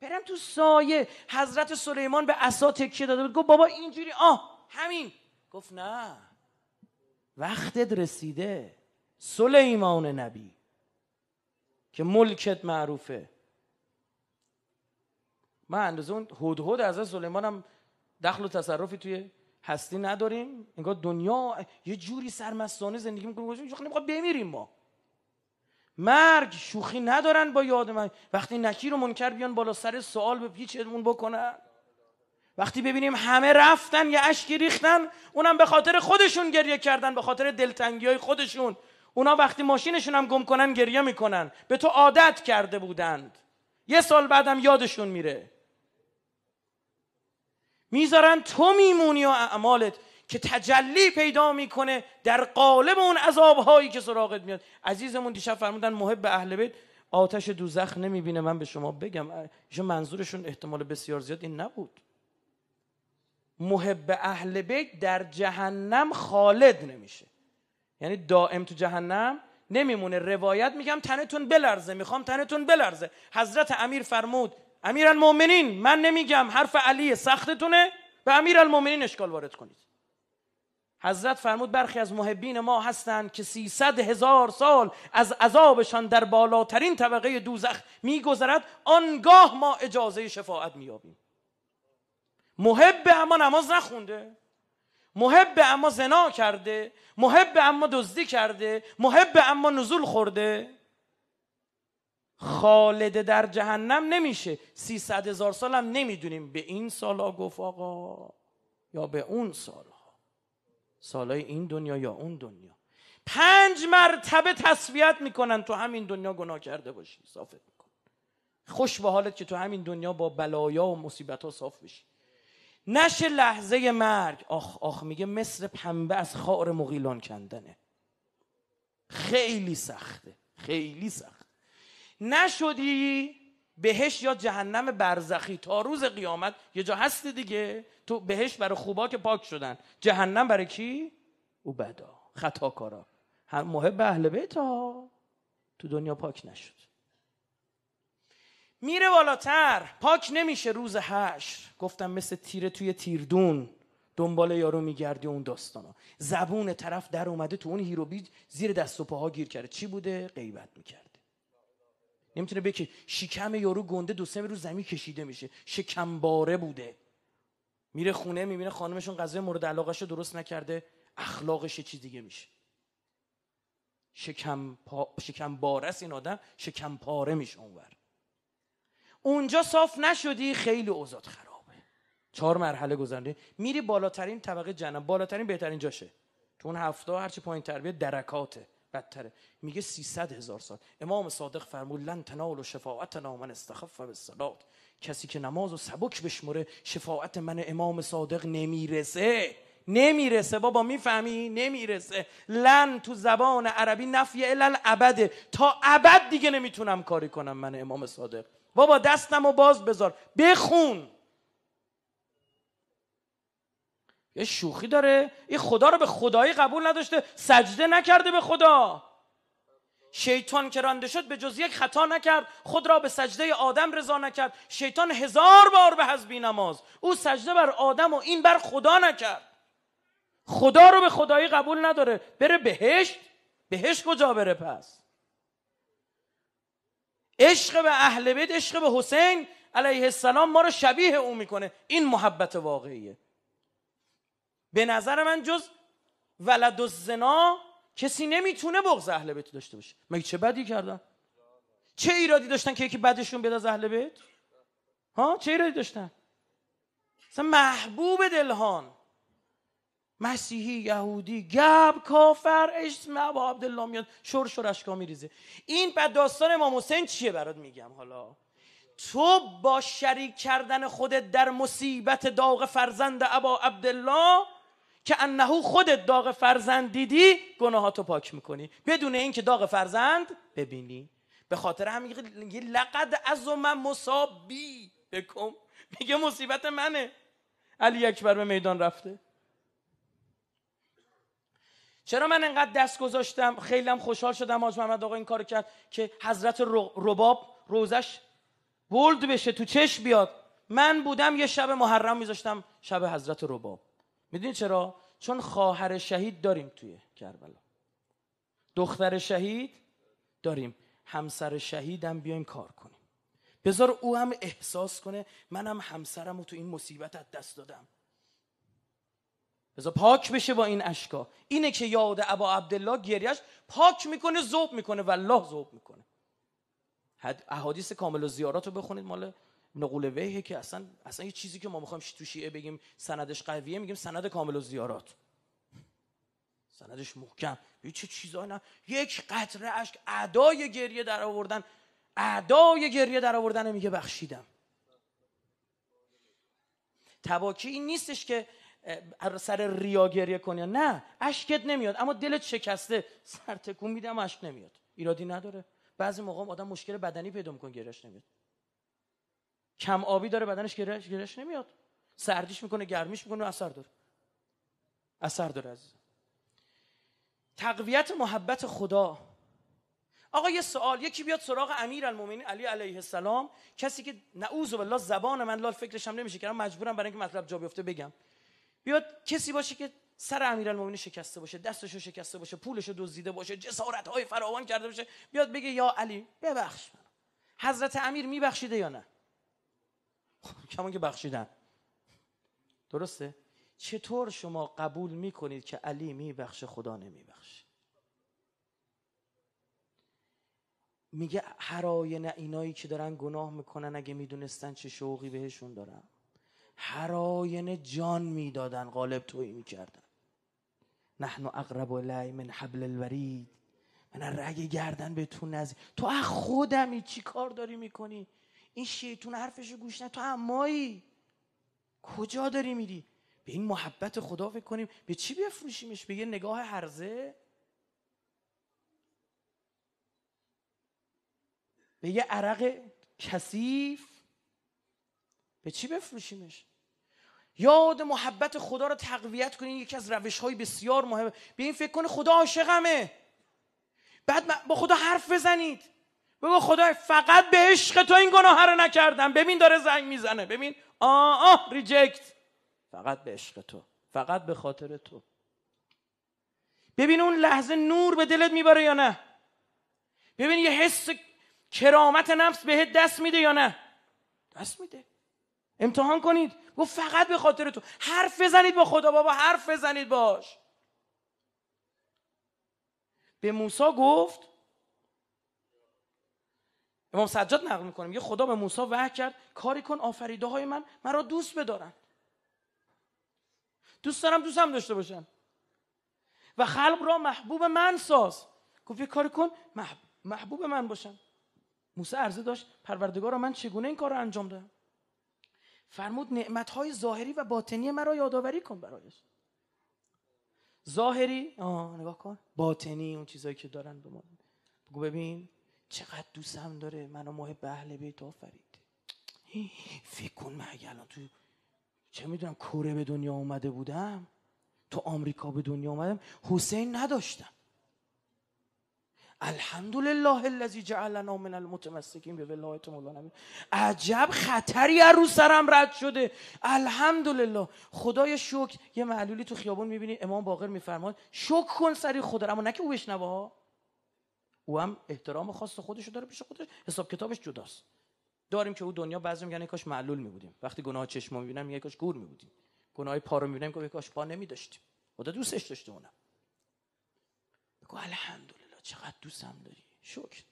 برم تو سایه حضرت سلیمان به اسا تکیه داده بود گفت بابا اینجوری آه همین گفت نه وقتت رسیده سلیمان نبی که ملکت معروفه من اندازه اون هدهد از سلیمانم دخل و تصرفی توی هستی نداریم انگار دنیا یه جوری سرمستانه زندگی میکنیم گفتیم خب نمیخواد بمیریم ما مرگ شوخی ندارن با یاد من وقتی نکیر و منکر بیان بالا سر سوال به پیچمون بکنن وقتی ببینیم همه رفتن یا اشکی ریختن اونم به خاطر خودشون گریه کردن به خاطر دلتنگی های خودشون اونا وقتی ماشینشون هم گم کنن گریه میکنن به تو عادت کرده بودند یه سال بعدم یادشون میره میذارن تو میمونی و اعمالت که تجلی پیدا میکنه در قالب اون عذابهایی که سراغت میاد عزیزمون دیشب فرمودن محب به اهل بیت آتش دوزخ نمیبینه من به شما بگم ایشون منظورشون احتمال بسیار زیاد این نبود محب اهل بیت در جهنم خالد نمیشه یعنی دائم تو جهنم نمیمونه روایت میگم تنتون بلرزه میخوام تنتون بلرزه حضرت امیر فرمود امیر المومنین من نمیگم حرف علی سختتونه به امیر المومنین اشکال وارد کنید حضرت فرمود برخی از محبین ما هستند که 300 هزار سال از عذابشان در بالاترین طبقه دوزخ میگذرد آنگاه ما اجازه شفاعت مییابیم محب اما نماز نخونده محب اما زنا کرده محب اما دزدی کرده محب اما نزول خورده خالد در جهنم نمیشه 300صد هزار سال هم نمیدونیم به این سالا گفت آقا یا به اون سالها سالای این دنیا یا اون دنیا پنج مرتبه تصویت میکنن تو همین دنیا گناه کرده باشی صافت میکن خوش به حالت که تو همین دنیا با بلایا و مصیبت ها صاف بشی نشه لحظه مرگ آخ آخ میگه مصر پنبه از خار مغیلان کندنه خیلی سخته خیلی سخت نشدی بهش یا جهنم برزخی تا روز قیامت یه جا هستی دیگه تو بهش برای خوبا که پاک شدن جهنم برای کی؟ او بدا کارا هم محب اهل بیت تو دنیا پاک نشد میره بالاتر پاک نمیشه روز حشر گفتم مثل تیره توی تیردون دنبال یارو میگردی اون داستانا زبون طرف در اومده تو اون هیروبید زیر دست و پاها گیر کرده چی بوده؟ غیبت میکرد نمیتونه که شکم یارو گنده دو سه رو زمین کشیده میشه شکم باره بوده میره خونه میبینه خانمشون غذای مورد علاقهش رو درست نکرده اخلاقش چی دیگه میشه شکم, پا... شکم بارس این آدم شکم پاره میشه اونور اونجا صاف نشدی خیلی اوزاد خرابه چهار مرحله گذرنده میری بالاترین طبقه جنم بالاترین بهترین جاشه تو اون هفته هرچی پایین تر درکاته بدتره میگه 300 هزار سال امام صادق فرمود لن تنال و شفاعتنا من استخف بالصلات کسی که نماز و سبک بشمره شفاعت من امام صادق نمیرسه نمیرسه بابا میفهمی نمیرسه لن تو زبان عربی نفی علل ابده تا ابد دیگه نمیتونم کاری کنم من امام صادق بابا دستم و باز بذار بخون یه شوخی داره این خدا رو به خدایی قبول نداشته سجده نکرده به خدا شیطان که رانده شد به جز یک خطا نکرد خود را به سجده آدم رضا نکرد شیطان هزار بار به حزبی نماز او سجده بر آدم و این بر خدا نکرد خدا رو به خدایی قبول نداره بره بهشت بهشت کجا بره پس عشق به اهل بیت عشق به حسین علیه السلام ما رو شبیه او میکنه این محبت واقعیه به نظر من جز ولد و زنا کسی نمیتونه بغض اهل بیت داشته باشه مگه چه بدی کردن چه ایرادی داشتن که یکی بدشون بیاد از اهل بیت ها چه ایرادی داشتن مثلا محبوب دلهان مسیحی یهودی گب کافر اسم با عبدالله میاد شور شور اشکا میریزه این بعد داستان امام حسین چیه برات میگم حالا تو با شریک کردن خودت در مصیبت داغ فرزند ابا عبدالله که انهو خودت داغ فرزند دیدی گناهاتو پاک میکنی بدون اینکه داغ فرزند ببینی به خاطر هم میگه لقد از من مصابی بکن میگه مصیبت منه علی اکبر به میدان رفته چرا من انقدر دست گذاشتم خیلی خوشحال شدم آج محمد آقا این کار کرد که حضرت رباب روزش بولد بشه تو چشم بیاد من بودم یه شب محرم میذاشتم شب حضرت رباب میدونی چرا چون خواهر شهید داریم توی کربلا دختر شهید داریم همسر شهیدم بیایم کار کنیم بذار او هم احساس کنه منم همسرم رو تو این مصیبت از دست دادم بذار پاک بشه با این اشکا اینه که یاد ابا عبدالله گریش پاک میکنه زوب میکنه والله زوب میکنه احادیث کامل و زیارات رو بخونید مال نقوله که اصلا اصلا یه چیزی که ما میخوایم تو شیعه بگیم سندش قویه میگیم سند کامل و زیارات سندش محکم چه چیزایی نه یک قطره اشک ادای گریه در آوردن ادای گریه در آوردن میگه بخشیدم تباکی این نیستش که سر ریا گریه کنی نه اشکت نمیاد اما دلت شکسته سر تکون میدم اشک نمیاد ایرادی نداره بعضی موقع آدم مشکل بدنی پیدا میکنه گریش نمیاد کم آبی داره بدنش گرش, گرش نمیاد سردیش میکنه گرمیش میکنه اثر داره اثر داره عزیزم تقویت محبت خدا آقا یه سوال یکی بیاد سراغ امیر المومنین علی علیه السلام کسی که نعوذ بالله زبان من لال فکرش هم نمیشه کردم مجبورم برای اینکه مطلب جا بیفته بگم بیاد کسی باشه که سر امیر امیرالمومنین شکسته باشه دستشو شکسته باشه پولشو دزدیده باشه جسارت های فراوان کرده باشه بیاد بگه یا علی ببخش من حضرت امیر میبخشیده یا نه خب، کمان که بخشیدن درسته چطور شما قبول میکنید که علی میبخشه خدا نمیبخشه میگه هر اینایی که دارن گناه میکنن اگه میدونستن چه شوقی بهشون دارن هر آینه جان میدادن غالب توی میکردن نحن اقرب الی من حبل الورید من رگ گردن به تو نزدیک تو از خودمی چی کار داری میکنی این شیطون حرفش گوش نه تو امایی کجا داری میری به این محبت خدا فکر کنیم به چی بفروشیمش به یه نگاه هرزه به یه عرق کثیف به چی بفروشیمش یاد محبت خدا رو تقویت کنین یکی از روش های بسیار مهمه به این فکر کنه خدا عاشقمه بعد با خدا حرف بزنید بگو خدای فقط به عشق تو این گناه رو نکردم ببین داره زنگ میزنه ببین آه آه ریجکت فقط به عشق تو فقط به خاطر تو ببین اون لحظه نور به دلت میبره یا نه ببین یه حس کرامت نفس بهت دست میده یا نه دست میده امتحان کنید گفت فقط به خاطر تو حرف بزنید با خدا بابا حرف بزنید باش به موسا گفت امام سجاد نقل میکنه یه خدا به موسی وحی کرد کاری کن آفریده های من مرا دوست بدارن دوست دارم دوست هم داشته باشن و خلق را محبوب من ساز گفت یه کاری کن محبوب من باشن موسی عرضه داشت پروردگارا من چگونه این کار را انجام دهم فرمود نعمت های ظاهری و باطنی مرا یادآوری کن برایش ظاهری آه نگاه کن باطنی اون چیزایی که دارن به ما بگو ببین چقدر دوست دوستم داره منو ماه بهله بیت آفرید فکر کن من اگه الان تو چه میدونم کره به دنیا اومده بودم تو آمریکا به دنیا اومدم حسین نداشتم الحمدلله الذی جعلنا من المتمسکین به ولایت مولانا عجب خطری از رو سرم رد شده الحمدلله خدای شکر یه معلولی تو خیابون میبینی امام باقر میفرماد شکر کن سری خدا اما نه که او بشنوه ها او هم احترام خاص خودش رو داره پیش خودش حساب کتابش جداست داریم که او دنیا بعضی میگن کاش معلول میبودیم وقتی گناه چشما میبینم میگه کاش گور میبودیم گناه پا رو میبینم میگه کاش پا نمیداشتیم خدا دوستش داشته اونم بگو الحمدلله چقدر دوستم داری شکر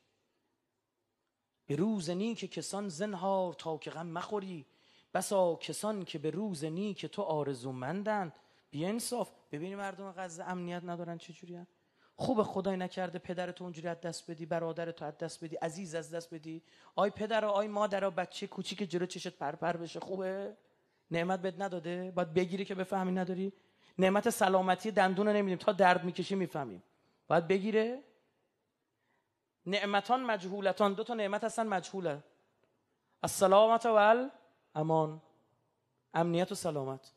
به روز نیک کسان زنهار تا که غم مخوری بسا کسان که به روز نیک تو آرزومندن بی انصاف ببینی مردم غزه امنیت ندارن چجوری خوب خدای نکرده پدرت اونجوری از دست بدی برادرتو از دست بدی عزیز از دست بدی آی پدر و آی مادر و بچه کوچیک جلو چشت پرپر بشه خوبه نعمت بهت نداده باید بگیری که بفهمی نداری نعمت سلامتی دندون رو نمیدیم تا درد میکشی میفهمیم باید بگیره نعمتان مجهولتان دو تا نعمت هستن مجهوله السلامت و امان امنیت و سلامت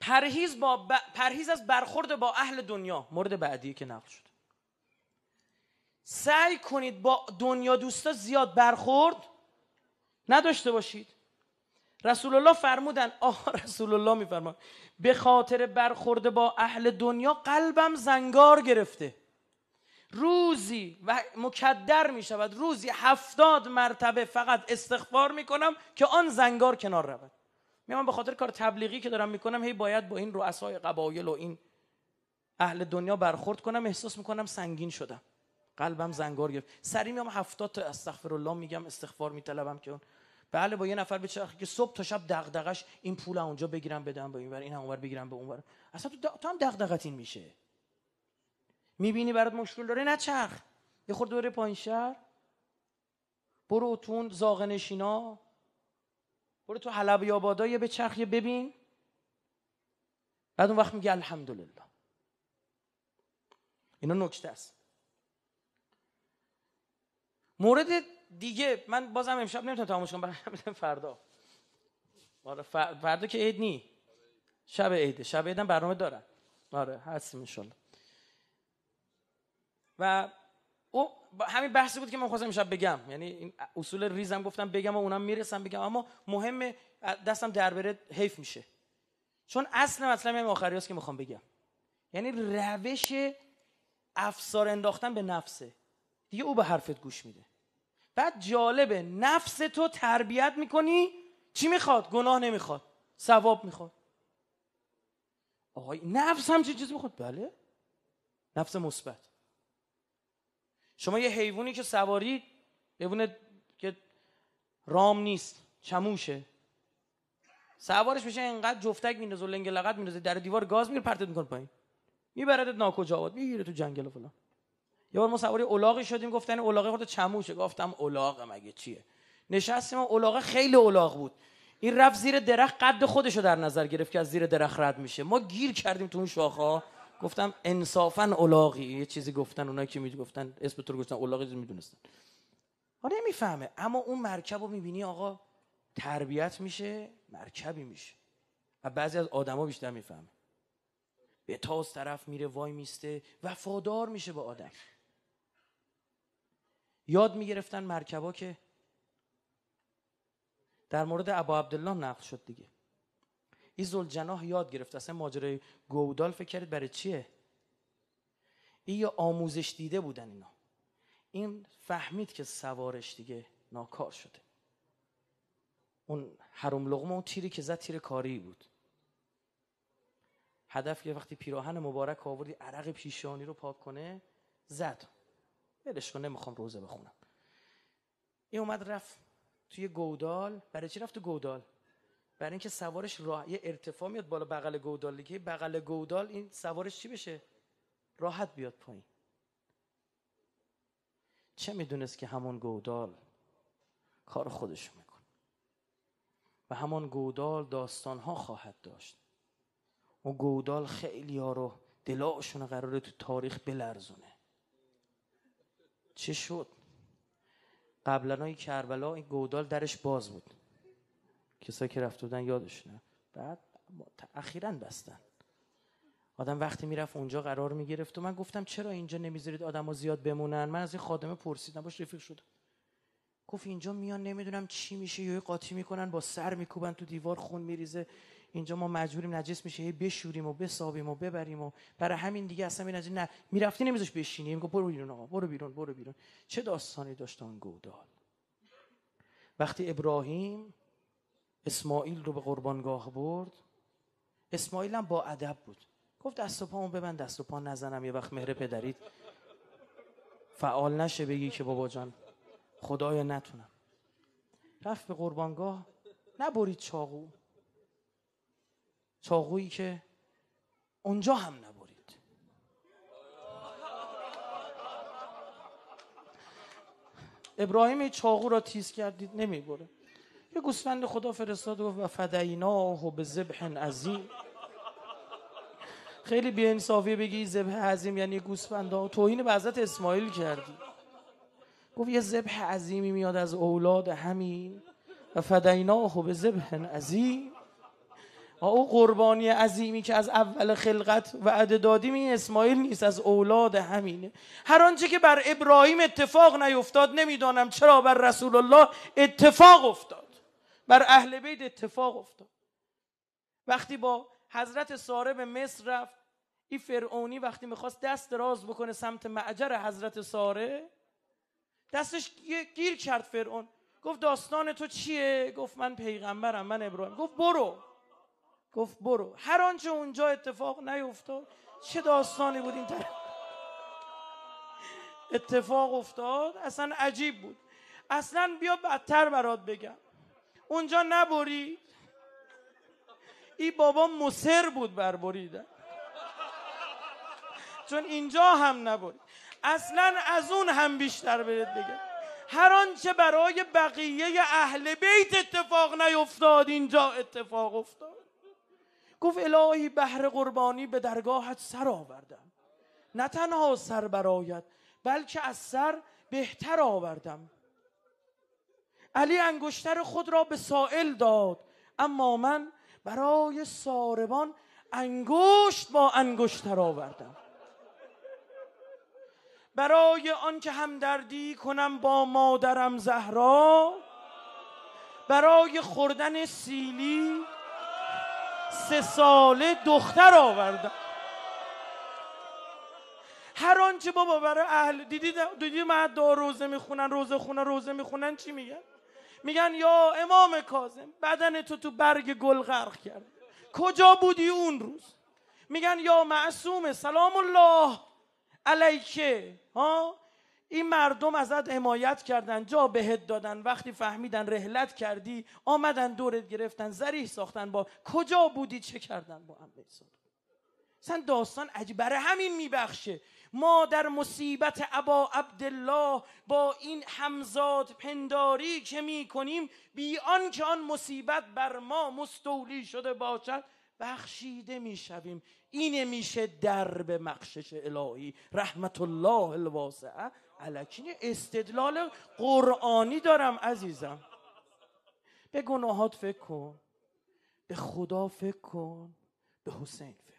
پرهیز, با پرهیز از برخورد با اهل دنیا مورد بعدی که نقل شد سعی کنید با دنیا دوستا زیاد برخورد نداشته باشید رسول الله فرمودن آه رسول الله میفرمان به خاطر برخورد با اهل دنیا قلبم زنگار گرفته روزی و مکدر می شود روزی هفتاد مرتبه فقط استغفار می کنم که آن زنگار کنار رود من به خاطر کار تبلیغی که دارم میکنم هی باید با این رؤسای قبایل و این اهل دنیا برخورد کنم احساس میکنم سنگین شدم قلبم زنگار گرفت سری میام هفتاد تا استغفر الله میگم استغفار میطلبم که اون بله با یه نفر بچه که صبح تا شب دغدغش این پول اونجا بگیرم بدم به این ور این اونور بگیرم به اون ور اصلا تو, تو هم دغدغت این میشه میبینی برات مشکل داره یه خورده دوره پایین شهر برو اتون زاغ برو تو حلب یا بادایه به چرخیه ببین بعد اون وقت میگه الحمدلله اینا نکته است مورد دیگه من بازم امشب نمیتونم تمامش کنم برای فردا آره فردا که عید نی شب عیده شب عیدم برنامه دارن آره هستیم انشالله و او همین بحثی بود که من خواستم شب بگم یعنی این اصول ریزم گفتم بگم و اونم میرسم بگم اما مهمه دستم در بره حیف میشه چون اصل مطلب همین آخری که میخوام بگم یعنی روش افسار انداختن به نفسه دیگه او به حرفت گوش میده بعد جالبه نفس تو تربیت میکنی چی میخواد گناه نمیخواد ثواب میخواد آقای نفس هم چیز چیز میخواد بله نفس مثبت شما یه حیوانی که سواری حیوان که رام نیست چموشه سوارش میشه اینقدر جفتک میندازه و لنگ لغت میندازه در دیوار گاز میره پرتت میکنه پایین میبردت ناکجا آباد میگیره تو جنگل و فلان یه بار ما سواری الاغی شدیم گفتن الاغه خورده چموشه گفتم الاغ مگه چیه نشستیم و خیلی الاغ بود این رفت زیر درخت قد خودش رو در نظر گرفت که از زیر درخت رد میشه ما گیر کردیم تو اون شاخه گفتم انصافا اولاغی یه چیزی گفتن اونایی که میگفتن اسم تو رو گفتن اولاغی میدونستن آره نمیفهمه اما اون مرکب رو میبینی آقا تربیت میشه مرکبی میشه و بعضی از آدما بیشتر میفهمه به تاز طرف میره وای میسته وفادار میشه به آدم یاد میگرفتن مرکبا که در مورد ابا عبدالله نقل شد دیگه این زلجناح یاد گرفت اصلا ماجرای گودال فکر کرد برای چیه این یا آموزش دیده بودن اینا این فهمید که سوارش دیگه ناکار شده اون هروم لغمه اون تیری که زد تیر کاری بود هدف که وقتی پیراهن مبارک آوردی عرق پیشانی رو پاک کنه زد دلش کن نمیخوام روزه بخونم این اومد رفت توی گودال برای چی رفت تو گودال برای اینکه سوارش راه یه ارتفاع میاد بالا بغل گودال که بغل گودال این سوارش چی بشه راحت بیاد پایین چه میدونست که همون گودال کار خودش میکنه و همون گودال داستان ها خواهد داشت اون گودال خیلی ها رو دلاشون قراره تو تاریخ بلرزونه چه شد قبلنای کربلا این گودال درش باز بود کسایی که رفته بودن یادشونه بعد اخیرا بستن آدم وقتی میرفت اونجا قرار میگرفت و من گفتم چرا اینجا نمیذارید ها زیاد بمونن من از این خادمه پرسیدم باش رفیق شد گفت اینجا میان نمیدونم چی میشه یه قاطی میکنن با سر میکوبن تو دیوار خون میریزه اینجا ما مجبوریم نجس میشه هی بشوریم و بسابیم و ببریم و برای همین دیگه اصلا این نه میرفتی نمیذاش بشینی میگه برو بیرون آقا برو بیرون برو بیرون چه داستانی داشت گودال وقتی ابراهیم اسماعیل رو به قربانگاه برد اسماعیل هم با ادب بود گفت دست و پا اون به من دست و پا نزنم یه وقت مهر پدرید فعال نشه بگی که بابا جان خدایا نتونم رفت به قربانگاه نبرید چاقو چاقویی که اونجا هم نبرید ابراهیم چاقو را تیز کردید نمی یه گوسفند خدا فرستاد و گفت و فدیناه به ذبح عظیم خیلی بی انصافی بگی ذبح عظیم یعنی گوسفند توهین به حضرت اسماعیل کردی گفت یه ذبح عظیمی میاد از اولاد همین و فدیناه به ذبح عظیم او قربانی عظیمی که از اول خلقت و عددادی می اسماعیل نیست از اولاد همینه هر آنچه که بر ابراهیم اتفاق نیفتاد نمیدانم چرا بر رسول الله اتفاق افتاد بر اهل بیت اتفاق افتاد وقتی با حضرت ساره به مصر رفت این فرعونی وقتی میخواست دست راز بکنه سمت معجر حضرت ساره دستش گیر کرد فرعون گفت داستان تو چیه گفت من پیغمبرم من ابراهیم گفت برو گفت برو هر آنچه اونجا اتفاق نیفتاد چه داستانی بود این اتفاق افتاد اصلا عجیب بود اصلا بیا بدتر برات بگم اونجا نبرید ای بابا مصر بود بر چون اینجا هم نبرید اصلا از اون هم بیشتر برید دیگه هر آنچه برای بقیه اهل بیت اتفاق نیفتاد اینجا اتفاق افتاد گفت الهی بهر قربانی به درگاهت سر آوردم نه تنها سر برایت بلکه از سر بهتر آوردم علی انگشتر خود را به سائل داد اما من برای ساربان انگشت با انگشتر آوردم برای آنکه همدردی کنم با مادرم زهرا برای خوردن سیلی سه ساله دختر آوردم هر آنچه بابا برای اهل دیدی دیدی مهد روزه میخونن روزه خونه روزه میخونن چی میگن میگن یا امام کازم بدن تو تو برگ گل غرق کرد کجا بودی اون روز میگن یا معصوم سلام الله علیکه ها این مردم ازت حمایت کردن جا بهت دادن وقتی فهمیدن رهلت کردی آمدن دورت گرفتن زریح ساختن با کجا بودی چه کردن با امیر سن داستان عجیب همین میبخشه ما در مصیبت ابا عبدالله با این همزاد پنداری که می کنیم بیان که آن مصیبت بر ما مستولی شده باشد بخشیده میشویم اینه میشه درب مخشش الهی رحمت الله الواسعه علکین استدلال قرآنی دارم عزیزم به گناهات فکر کن به خدا فکر کن به حسین فکر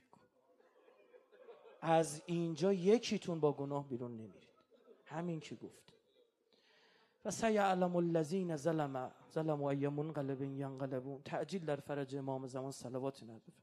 از اینجا یکیتون با گناه بیرون نمیرید همین که گفت و سیعلم الذین ظلم ظلم و ایمون قلب ینقلبون تعجیل در فرج امام زمان صلوات نداره